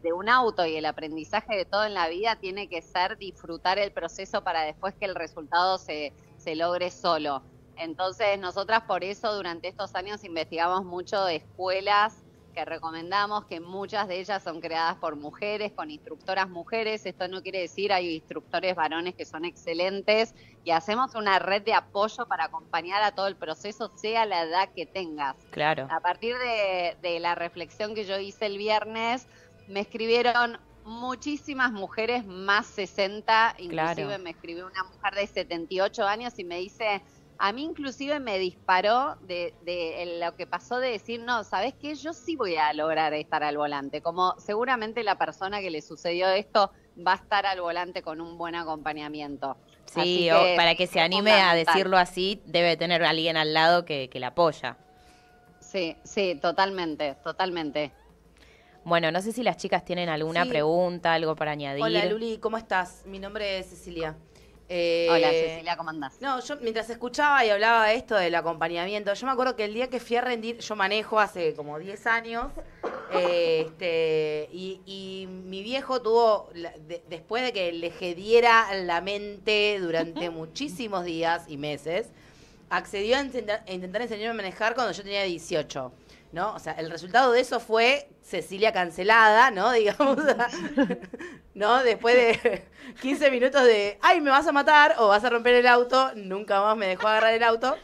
de, un auto y el aprendizaje de todo en la vida tiene que ser disfrutar el proceso para después que el resultado se, se logre solo. Entonces, nosotras por eso durante estos años investigamos mucho de escuelas que recomendamos, que muchas de ellas son creadas por mujeres, con instructoras mujeres. Esto no quiere decir, hay instructores varones que son excelentes y hacemos una red de apoyo para acompañar a todo el proceso, sea la edad que tengas. Claro. A partir de, la reflexión que yo hice el viernes, me escribieron muchísimas mujeres más 60, inclusive me escribió una mujer de 78 años y me dice a mí inclusive me disparó de, lo que pasó de decir, no, ¿sabes qué? Yo sí voy a lograr estar al volante, como seguramente la persona que le sucedió esto va a estar al volante con un buen acompañamiento. Sí, para que se anime a decirlo así, debe tener alguien al lado que, la apoya. Sí, sí, totalmente, totalmente. Bueno, no sé si las chicas tienen alguna pregunta, algo para añadir. Hola Luli, ¿cómo estás? Mi nombre es Cecilia. Eh, Hola Cecilia, ¿cómo andás? No, yo mientras escuchaba y hablaba esto del acompañamiento, yo me acuerdo que el día que fui a rendir, yo manejo hace como 10 años, eh, este, y, mi viejo tuvo, después de que le gediera la mente durante muchísimos días y meses, accedió a, intentar, a intentar enseñarme a manejar cuando yo tenía 18. O sea, el resultado de eso fue Cecilia cancelada, ¿no? Digamos, ¿no? Después de 15 minutos de, ay, me vas a matar o vas a romper el auto, nunca más me dejó agarrar el auto.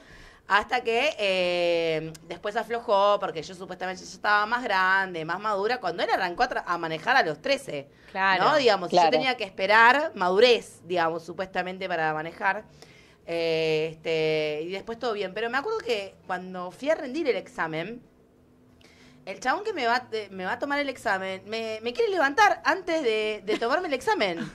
Hasta que eh, después aflojó, porque yo supuestamente yo estaba más grande, más madura, cuando él arrancó a, manejar a los 13. Claro. ¿no? Digamos, yo tenía que esperar madurez, digamos, supuestamente para manejar. Eh, este, y después todo bien. Pero me acuerdo que cuando fui a rendir el examen, el chabón que me va, a tomar el examen, me, quiere levantar antes de, tomarme el examen.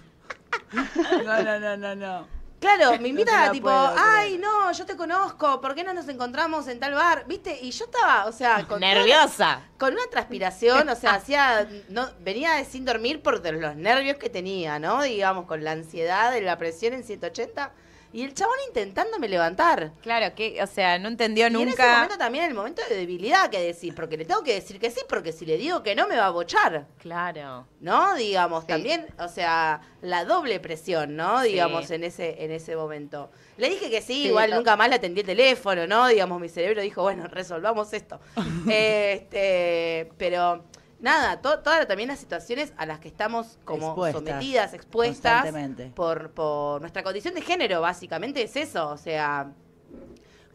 No, no, no, no, no. Claro, me invita tipo, ay, no, yo te conozco, ¿por qué no nos encontramos en tal bar? ¿Viste? Y yo estaba, o sea, nerviosa. con una transpiración, o sea, hacía no venía sin dormir por los nervios que tenía, ¿no? Digamos con la ansiedad, la presión en 180 y el chabón intentándome levantar. Claro, que, o sea, no entendió y nunca. En ese momento también el momento de debilidad que decir porque le tengo que decir que sí, porque si le digo que no me va a bochar. Claro. ¿No? Digamos, también, o sea, la doble presión, ¿no? Digamos, en ese, en ese momento. Le dije que sí, igual nunca más le atendí el teléfono, ¿no? Digamos, mi cerebro dijo, bueno, resolvamos esto. este, pero nada, todas también las situaciones a las que estamos como sometidas, expuestas por, por nuestra condición de género, básicamente es eso, o sea,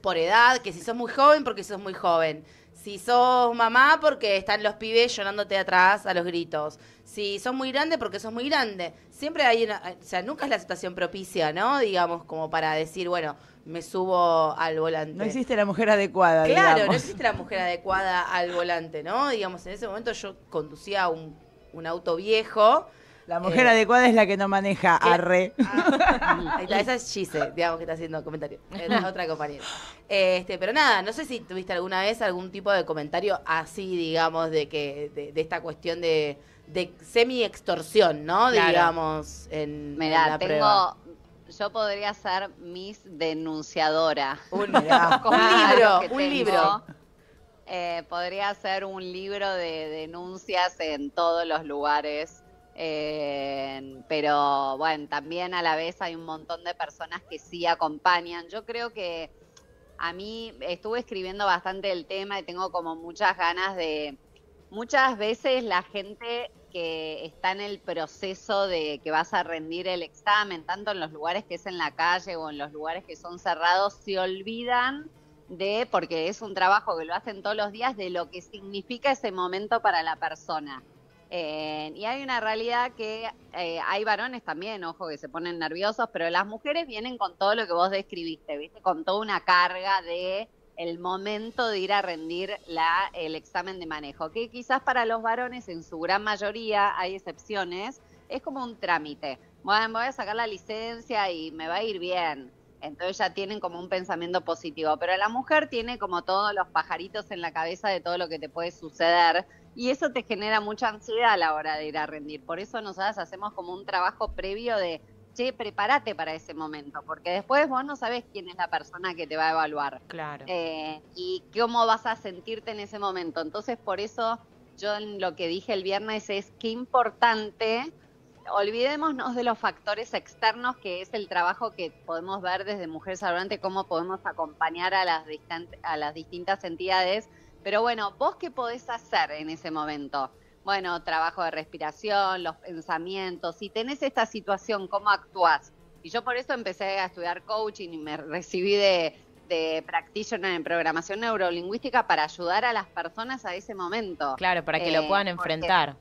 por edad, que si sos muy joven, porque sos muy joven. Si sos mamá, porque están los pibes llorándote atrás a los gritos. Si sos muy grande, porque sos muy grande. Siempre hay una. O sea, nunca es la situación propicia, ¿no? Digamos, como para decir, bueno, me subo al volante. No existe la mujer adecuada. Claro, no existe la mujer adecuada al volante, ¿no? Digamos, en ese momento yo conducía un, un auto viejo. La eh, mujer adecuada es la que no maneja, a arre. Ah, ahí está, esa es Gise, digamos que está haciendo comentario. Es otra compañera. Este, pero nada, no sé si tuviste alguna vez algún tipo de comentario así, digamos, de que de, esta cuestión de, semi extorsión, ¿no? Digamos en, Me da, tengo, yo podría ser mis Denunciadora. Un, libro, un libro. Eh, podría ser un libro de denuncias en todos los lugares. pero bueno, también a la vez hay un montón de personas que sí acompañan. Yo creo que a mí estuve escribiendo bastante el tema y tengo como muchas ganas de... Muchas veces la gente que está en el proceso de que vas a rendir el examen, tanto en los lugares que es en la calle o en los lugares que son cerrados, se olvidan de, porque es un trabajo que lo hacen todos los días, de lo que significa ese momento para la persona. Eh, y hay una realidad que eh, hay varones también, ojo, que se ponen nerviosos, pero las mujeres vienen con todo lo que vos describiste, ¿viste? Con toda una carga de el momento de ir a rendir la, el examen de manejo, que quizás para los varones en su gran mayoría, hay excepciones, es como un trámite. Bueno, voy a sacar la licencia y me va a ir bien. Entonces ya tienen como un pensamiento positivo. Pero la mujer tiene como todos los pajaritos en la cabeza de todo lo que te puede suceder. Y eso te genera mucha ansiedad a la hora de ir a rendir. Por eso nosotras hacemos como un trabajo previo de che, prepárate para ese momento, porque después vos no sabes quién es la persona que te va a evaluar. Claro. Eh, y cómo vas a sentirte en ese momento. Entonces, por eso yo en lo que dije el viernes es que importante, olvidémonos de los factores externos, que es el trabajo que podemos ver desde Mujer Saludante, cómo podemos acompañar a las, a las distintas entidades. Pero bueno, vos qué podés hacer en ese momento bueno, trabajo de respiración, los pensamientos, si tenés esta situación, ¿cómo actuás? Y yo por eso empecé a estudiar coaching y me recibí de, de practitioner en programación neurolingüística para ayudar a las personas a ese momento. Claro, para que lo eh, puedan enfrentar.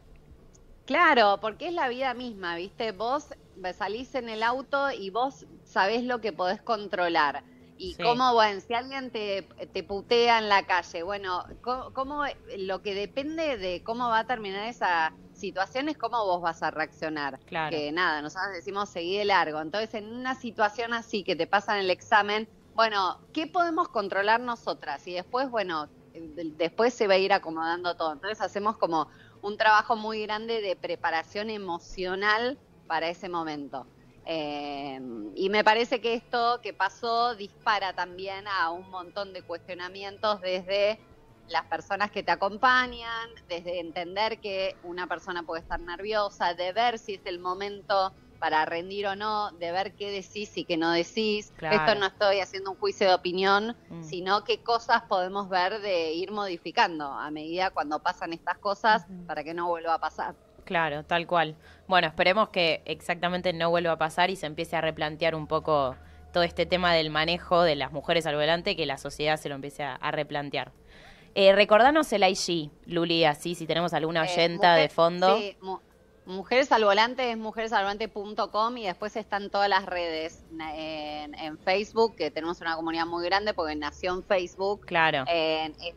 claro, porque es la vida misma, ¿viste? Vos salís en el auto y vos sabés lo que podés controlar. Y cómo, bueno, si alguien te, putea en la calle, bueno, cómo, lo que depende de cómo va a terminar esa situación es cómo vos vas a reaccionar. Claro. Que nada, nosotros decimos seguí de largo. Entonces, en una situación así que te pasan el examen, bueno, ¿qué podemos controlar nosotras? Y después, bueno, después se va a ir acomodando todo. Entonces, hacemos como un trabajo muy grande de preparación emocional para ese momento. Em, y me parece que esto que pasó dispara también a un montón de cuestionamientos desde las personas que te acompañan, desde entender que una persona puede estar nerviosa, de ver si es el momento para rendir o no, de ver qué decís y qué no decís. Esto no estoy haciendo un juicio de opinión, mm. sino qué cosas podemos ver de ir modificando a medida cuando pasan estas cosas para que no vuelva a pasar. Claro, tal cual. Bueno, esperemos que exactamente no vuelva a pasar y se empiece a replantear un poco todo este tema del manejo de las mujeres al volante, que la sociedad se lo empiece a, replantear. Eh, recordanos el IG, Luli, así si tenemos alguna eh, oyenta de fondo. Mujeres al Volante es mujeresalvolante.com y después están todas las redes en, Facebook, que tenemos una comunidad muy grande porque nació en Facebook. Claro.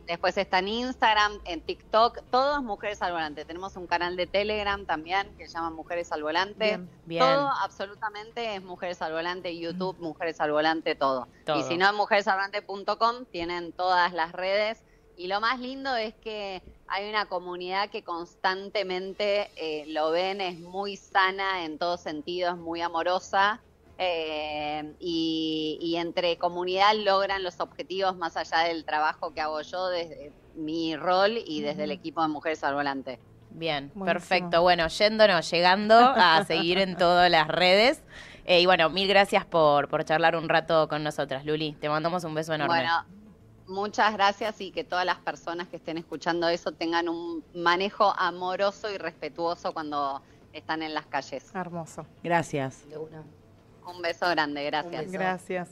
después está en Instagram, en TikTok, es Mujeres al Volante. Tenemos un canal de Telegram también que se llama Mujeres al Volante. Bien, Todo absolutamente es Mujeres al Volante, YouTube, Mujeres al Volante, todo. Y si no, en mujeresalvolante.com tienen todas las redes. Y lo más lindo es que hay una comunidad que constantemente eh, lo ven, es muy sana en todos sentidos, muy amorosa. Eh, y, entre comunidad logran los objetivos más allá del trabajo que hago yo desde mi rol y desde el equipo de Mujeres al Volante. Bien, perfecto. Bueno, yéndonos, llegando a seguir en todas las redes. Eh, y bueno, mil gracias por, por charlar un rato con nosotras, Luli. Te mandamos un beso enorme. Muchas gracias y que todas las personas que estén escuchando eso tengan un manejo amoroso y respetuoso cuando están en las calles. Hermoso. Gracias. Un beso grande, gracias. Gracias.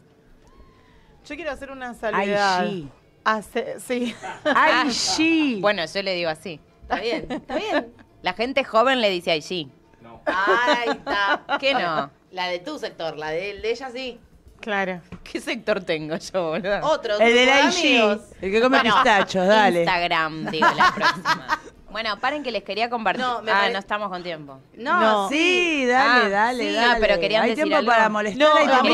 Yo quiero hacer una salida. Ay, sí. sí. Ay, sí. Bueno, yo le digo así. Está bien, está bien. La gente joven le dice ay, sí. No. Ah, ay, está. ¿Qué no? La de tu sector, la de ella sí. Claro. ¿Qué sector tengo yo, boludo? Otro. El del IG. El que come pistachos, dale. Instagram, digo, la próxima. Bueno, paren que les quería compartir. No, ah, no estamos con tiempo. No, sí, dale, ah, dale, sí, dale. No, pero querían hay tiempo para molestar. No, hay a, a mí,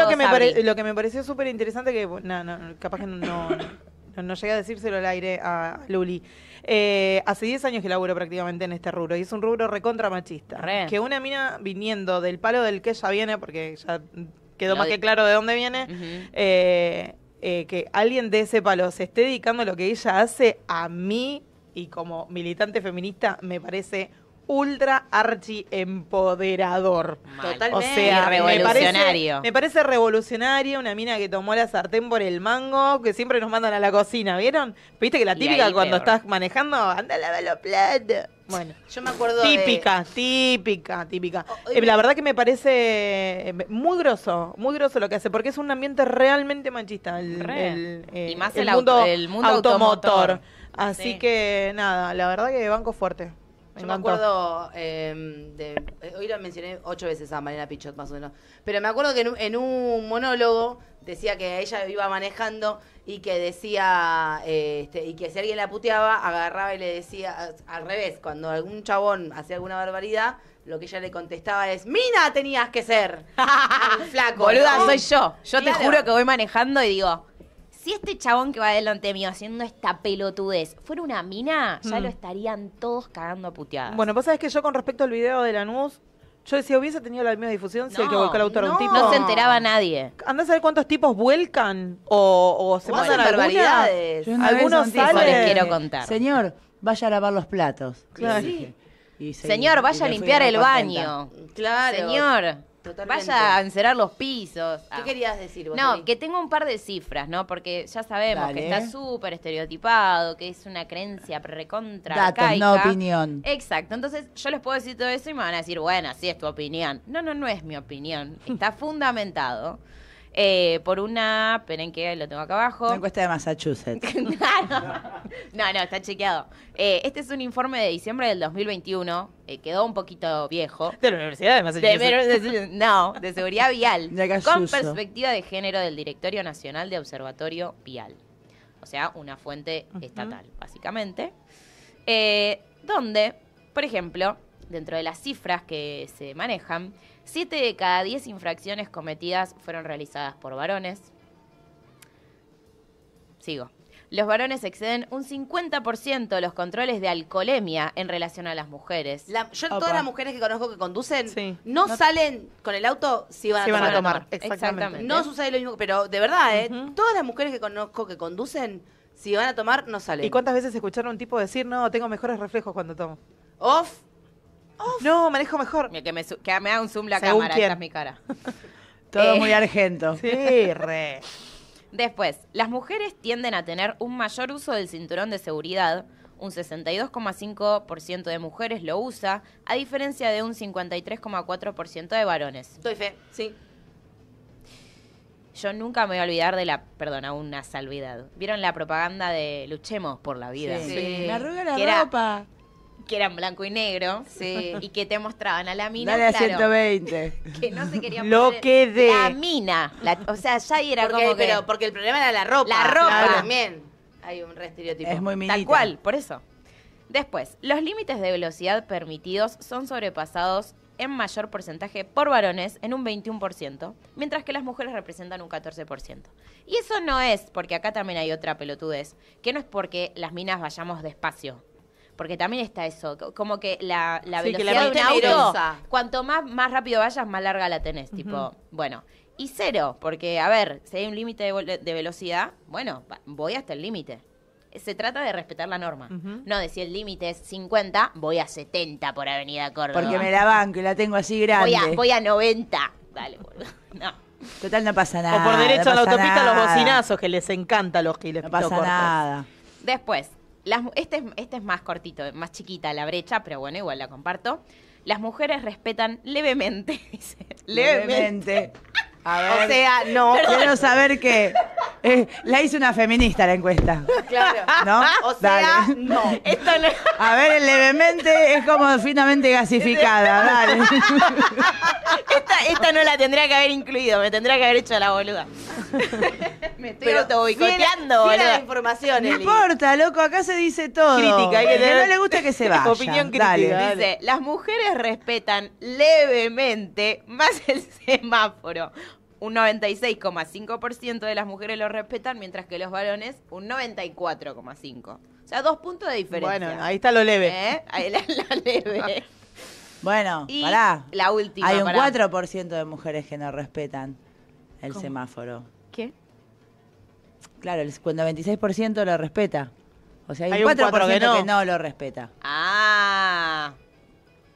lo, que me, lo que me pareció súper interesante, que no, no, capaz que no, no, llegué a decírselo al aire a Luli. Eh, hace 10 años que laburo prácticamente en este rubro y es un rubro recontra machista. Que una mina viniendo del palo del que ella viene, porque ya quedó más que claro de dónde viene. Eh, eh, que alguien de ese palo se esté dedicando a lo que ella hace, a mí y como militante feminista, me parece ultra archi empoderador. Totalmente. O sea, revolucionario. Me parece, revolucionario revolucionaria una mina que tomó la sartén por el mango, que siempre nos mandan a la cocina, ¿vieron? Viste que la típica cuando estás manejando, anda a lavar los platos. Bueno, yo me acuerdo. Típica, típica, típica. Oh, eh, la verdad que me parece eh, muy groso, muy groso lo que hace, porque es un ambiente realmente machista. El, eh, más el, mundo, auto, automotor. Así que nada, la verdad que banco fuerte. Me Yo me acuerdo em, Hoy lo mencioné ocho veces a Marina Pichot, más o menos. Pero me acuerdo que en un, monólogo decía que ella iba manejando y que decía, este, y que si alguien la puteaba, agarraba y le decía, al revés, cuando algún chabón hacía alguna barbaridad, lo que ella le contestaba es, mina tenías que ser, flaco. Boluda, soy yo. Yo te juro que voy manejando y digo, si este chabón que va delante mío haciendo esta pelotudez fuera una mina, ya hmm. lo estarían todos cagando a puteadas. Bueno, vos sabés que yo con respecto al video de la Lanús, yo decía, hubiese tenido la misma difusión si el que volcó el autor era un tipo. No se enteraba nadie. Andás a ver cuántos tipos vuelcan o, o se pasan a barbaridades. Algunos sí. les quiero contar. Señor, vaya a lavar los platos. Claro. Señor, vaya a limpiar el baño. Claro. Señor, Vaya a encerar los pisos. ¿Qué ah. querías decir No, que tengo un par de cifras, ¿no? Porque ya sabemos que está súper estereotipado, que es una creencia recontra Datos, no opinión. Exacto. Entonces, yo les puedo decir todo eso y me van a decir, bueno, así es tu opinión. No, no, no es mi opinión. Está fundamentado eh, por una, esperen que lo tengo acá abajo. Una encuesta de Massachusetts. no, no, está chequeado. Eh, este es un informe de diciembre del 2021, eh, quedó un poquito viejo. De la Universidad de Massachusetts. no, de seguridad vial. con perspectiva de género del Directorio Nacional de Observatorio Vial. O sea, una fuente estatal, básicamente. donde, por ejemplo, dentro de las cifras que se manejan, Siete de cada diez infracciones cometidas fueron realizadas por varones. Sigo. Los varones exceden un 50% los controles de alcoholemia en relación a las mujeres. yo todas las mujeres que conozco que conducen no, salen con el auto si van, a, tomar. Exactamente. No sucede lo mismo, pero de verdad, ¿eh? todas las mujeres que conozco que conducen si van a tomar no salen. ¿Y cuántas veces escucharon a un tipo decir, no, tengo mejores reflejos cuando tomo? Off. No, manejo mejor. que, me, que haga un zoom la cámara, quién. mi cara. Todo eh, muy argento. Sí, re. Después, las mujeres tienden a tener un mayor uso del cinturón de seguridad. Un 62,5% de mujeres lo usa, a diferencia de un 53,4% de varones. Estoy fe, sí. Yo nunca me voy a olvidar de la, Perdón, perdona, una salvidad. ¿Vieron la propaganda de Luchemos por la vida? Sí. sí. arruga la ropa que eran blanco y negro y que te mostraban a la mina. Dale 120. Que no se querían Lo que de. La mina. o sea, ya era como Pero porque el problema era la ropa. La ropa. También hay un estereotipo. Es muy Tal cual, por eso. Después, los límites de velocidad permitidos son sobrepasados en mayor porcentaje por varones, en un 21%, mientras que las mujeres representan un 14%. Y eso no es, porque acá también hay otra pelotudez, que no es porque las minas vayamos despacio porque también está eso, como que la, velocidad de un auto, cuanto más, más rápido vayas, más larga la tenés. Tipo, bueno. Y cero, porque a ver, si hay un límite de, velocidad, bueno, voy hasta el límite. Se trata de respetar la norma. No de si el límite es 50, voy a 70 por Avenida Córdoba. Porque me la banco y la tengo así grande. Voy a, 90. Dale, boludo. No. Total, no pasa nada. O por derecho a la autopista, los bocinazos que les encanta a los que les pasa nada. Después, este, este, es, más cortito, más chiquita la brecha, pero bueno, igual la comparto. Las mujeres respetan levemente, dice. Levemente. O sea, no. Quiero saber qué... Eh, la hizo una feminista la encuesta. Claro. ¿No? O sea, dale. no. A ver, levemente es como finamente gasificada, dale. Esta, esta, no la tendría que haber incluido, me tendría que haber hecho la boluda. Me estoy Pero boicoteando, boluda. La información, No importa, loco, acá se dice todo. Crítica, que no le gusta que se vaya. Opinión crítica. Dice, las mujeres respetan levemente más el semáforo un 96,5% de las mujeres lo respetan, mientras que los varones un 94,5%. O sea, dos puntos de diferencia. Bueno, ahí está lo leve. ¿Eh? Ahí está lo leve. bueno, para La última. Hay un 4% de mujeres que no respetan el semáforo. ¿Qué? Claro, el 96% lo respeta. O sea, hay, un 4%, que no lo respeta. Ah.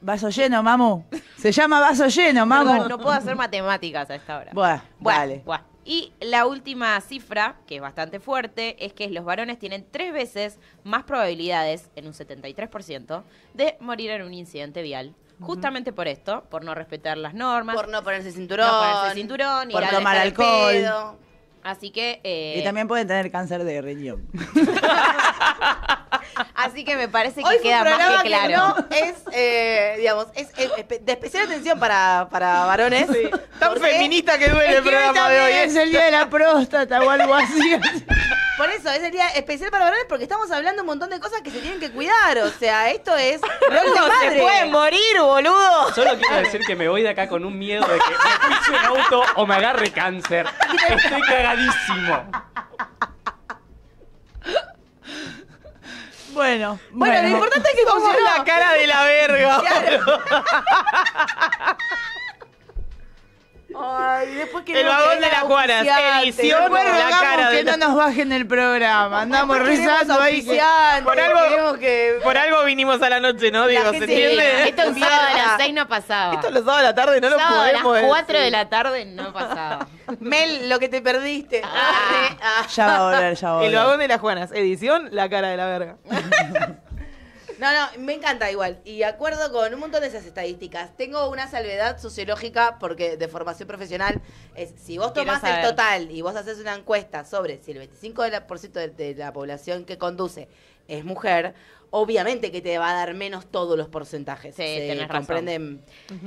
Vaso lleno, mamu. Se llama vaso lleno, mamu. no puedo hacer matemáticas a esta hora. Buah, Y la última cifra, que es bastante fuerte, es que los varones tienen tres veces más probabilidades, en un 73%, de morir en un incidente vial. Justamente por esto, por no respetar las normas. Por no ponerse cinturón. No ponerse cinturón. Por tomar alcohol. Así que... Eh, y también pueden tener cáncer de riñón. Así que me parece que queda más que claro. es, eh, digamos, es, eh, eh, de especial atención para, para varones. Tan feminista que duele el programa de hoy. Es el día de la próstata o algo así. Por eso, es el día especial para varones porque estamos hablando un montón de cosas que se tienen que cuidar. O sea, esto es ¡No de ¡Se pueden morir, boludo! Solo quiero decir que me voy de acá con un miedo de que me pise en auto o me agarre cáncer. Estoy cagadísimo. Bueno, bueno, lo importante es que funciona la cara de la verga. Ay, después que el vagón de las Juanas, edición la cara que de la... no nos bajen el programa, andamos rezando ahí. Por algo, que... por algo vinimos a la noche, ¿no? Digo, ¿se entiende? Esto un sábado a las 6 no pasaba. Esto los sábados a la tarde no lo podemos a las 4 de la tarde no pasaba. Mel, lo que te perdiste. Ah. Ya va a volver, ya va a volver. El vagón de las Juanas, edición La cara de la verga. No, no, me encanta igual. Y acuerdo con un montón de esas estadísticas. Tengo una salvedad sociológica porque de formación profesional es si vos tomás el total y vos haces una encuesta sobre si el 25% de la, de la población que conduce es mujer, obviamente que te va a dar menos todos los porcentajes. Sí, se tenés comprenden.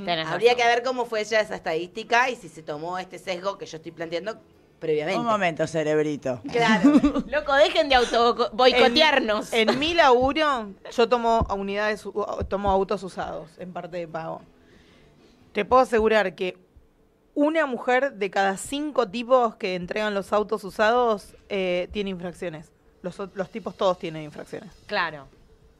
Razón. Habría que ver cómo fue ya esa estadística y si se tomó este sesgo que yo estoy planteando previamente. Un momento, cerebrito. Claro. Loco, dejen de auto boicotearnos. En, mi laburo, yo tomo unidades, tomo autos usados en parte de pago. Te puedo asegurar que una mujer de cada cinco tipos que entregan los autos usados eh, tiene infracciones. Los, tipos todos tienen infracciones. Claro.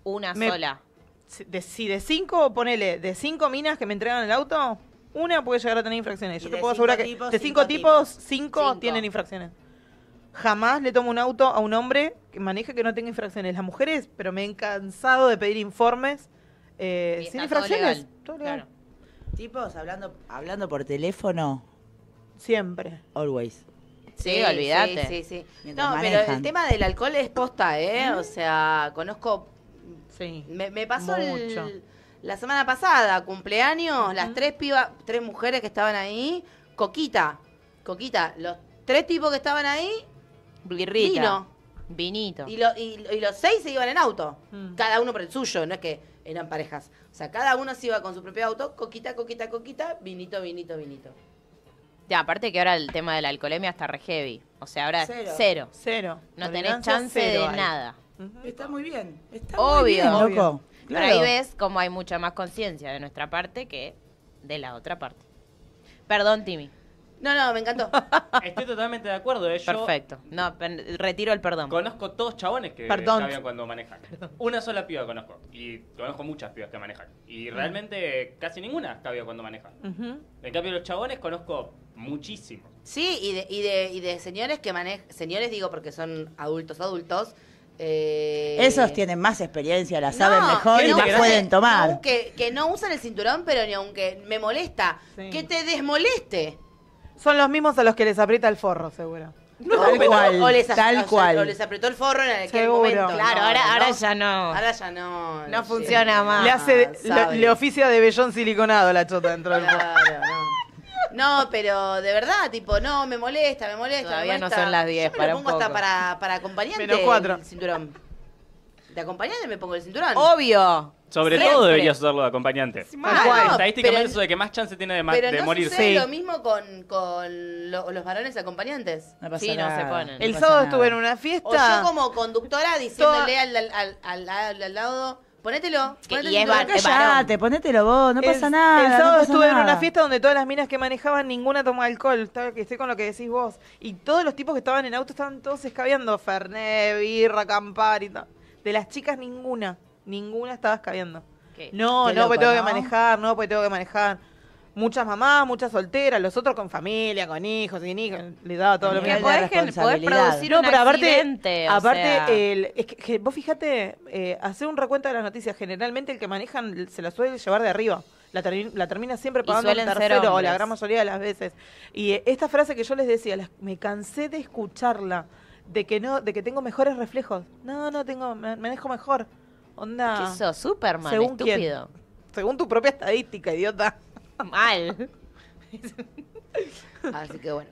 Una sola. si de cinco, ponele, de cinco minas que me entregan el auto, una puede llegar a tener infracciones. Yo te puedo asegurar que de cinco, tipos, cinco, tienen infracciones. Jamás le tomo un auto a un hombre que maneje que no tenga infracciones. Las mujeres, pero me he cansado de pedir informes eh, sin infracciones. Tipos hablando, hablando por teléfono. Siempre. Always. Sí, olvídate. Sí, sí, No, pero el tema del alcohol es posta, ¿eh? O sea, conozco. Sí. Me, me pasó Mucho. el la semana pasada, cumpleaños, las tres pibas, tres mujeres que estaban ahí, Coquita, Coquita, los tres tipos que estaban ahí, Vinito. Y, y, los seis se iban en auto, mm. cada uno por el suyo, no es que eran parejas. O sea, cada uno se iba con su propio auto, coquita, coquita, coquita, vinito, vinito, vinito. Ya, aparte que ahora el tema de la alcoholemia está re heavy. O sea, ahora cero. Cero. No tenés chance de nada. Está muy bien. Está Muy bien, loco ahí ves como hay mucha más conciencia de nuestra parte que de la otra parte. Perdón, Timmy. No, no, me encantó. Estoy totalmente de acuerdo. Eh. Perfecto. No, retiro el perdón. Conozco todos chabones que perdón. cuando manejan. Una sola piba conozco. Y conozco muchas pibas que manejan. Y realmente casi ninguna cabía cuando manejan. En cambio, los chabones conozco muchísimo. Sí, y de, y de señores que manejan. Señores digo porque son adultos, adultos eh, Esos tienen más experiencia, la saben mejor y la pueden tomar. Aunque, que no usan el cinturón, pero ni aunque me molesta, que te desmoleste. Son los mismos a los que les aprieta el forro, seguro. No, tal cual, tal cual. les apretó el forro en el. Seguro. momento. Claro, ahora, ahora ya no. Ahora ya no. No funciona más. Le, oficia de vellón siliconado la chota dentro del claro, no, pero de verdad, tipo, no, me molesta, me molesta. Todavía no son las 10 Yo me para pongo un poco. hasta para, para acompañante cuatro. el cinturón. De acompañante me pongo el cinturón. Obvio. Sobre todo deberías usarlo de acompañante. Ah, no, Estadísticamente eso de que más chance tiene de, de no morirse. Sí. lo mismo con, con los varones acompañantes. Sí, no se ponen. El sábado estuve en una O fiesta. yo como conductora diciéndole al, al- al lado Ponételo. Y es, vos, no pasa nada. El sábado estuve en una fiesta donde todas las minas que manejaban ninguna tomó alcohol. que Estoy con lo que decís vos. Y todos los tipos que estaban en auto estaban todos escabeando. Fernet, birra, campar y tal. De las chicas, ninguna. Ninguna estaba escabeando. No, no, porque pues pues tengo que manejar, no, porque tengo que manejar muchas mamás, muchas solteras, los otros con familia, con hijos, sin hijos, les daba todo lo que podés, podés producir un pero aparte, aparte vos fíjate, eh, hacer un recuento de las noticias, generalmente el que manejan se la suele llevar de arriba. La, termina siempre pagando el tercero, o la gran mayoría de las veces. Y eh, esta frase que yo les decía, me cansé de escucharla, de que no, de que tengo mejores reflejos. No, no tengo, me, manejo mejor. Onda. ¿Qué sos? Superman, según estúpido. según tu propia estadística, idiota. Mal. Así que bueno.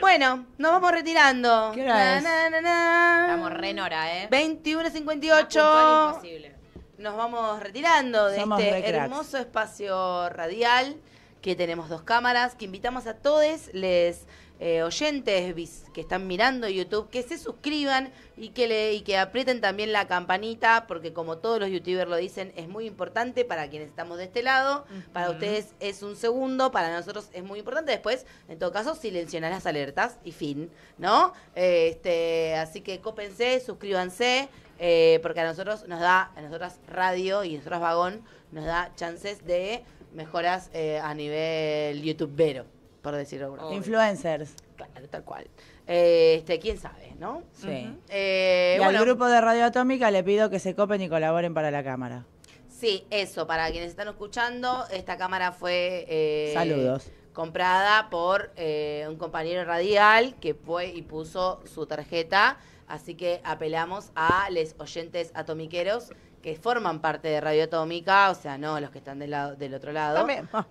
Bueno, nos vamos retirando. Estamos re ¿eh? 21.58. Nos vamos retirando de este hermoso espacio radial que tenemos dos cámaras, que invitamos a todos les eh, oyentes que están mirando YouTube que se suscriban y que, le, y que aprieten también la campanita, porque como todos los youtubers lo dicen, es muy importante para quienes estamos de este lado. Para ustedes es un segundo, para nosotros es muy importante. Después, en todo caso, silenciar las alertas y fin, ¿no? Este, así que cópense, suscríbanse, eh, porque a nosotros nos da, a nosotras radio y a nosotras vagón, nos da chances de mejoras eh, a nivel youtubero por decir Influencers. Claro, tal cual. este, quién sabe, ¿no? Sí. Eh, al grupo de Radio Atómica le pido que se copen y colaboren para la cámara. Sí, eso, para quienes están escuchando, esta cámara fue... Eh, comprada por eh, un compañero radial que fue y puso su tarjeta. Así que apelamos a los oyentes atomiqueros que forman parte de Radio Atómica, o sea, no los que están del, lado, del otro lado.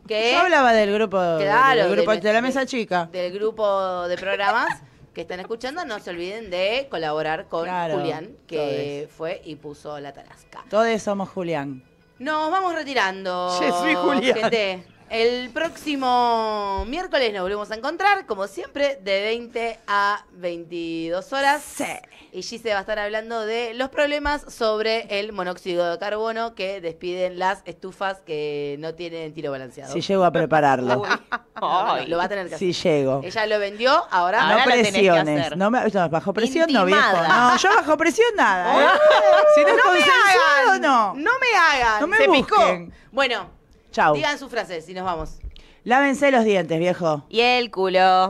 Yo hablaba del grupo, de, la mesa chica. Del grupo de programas que están escuchando, no se olviden de colaborar con Julián, que fue y puso la tarasca. Todos somos Julián. Nos vamos retirando. Yo soy Julián. El próximo miércoles nos volvemos a encontrar, como siempre, de 20 a 22 horas. Sí. Y Gise va a estar hablando de los problemas sobre el monóxido de carbono que despiden las estufas que no tienen tiro balanceado. Si llego a prepararlo. lo va a tener que hacer. Si llego. Ella lo vendió, ahora, no presiones. No, me, bajo presión no, viejo. No, yo bajo presión nada. ¿eh? si no, me no. No me hagan. No me Se Picó. Bueno. Chau. Digan su frases y nos vamos. Lávense los dientes, viejo. Y el culo.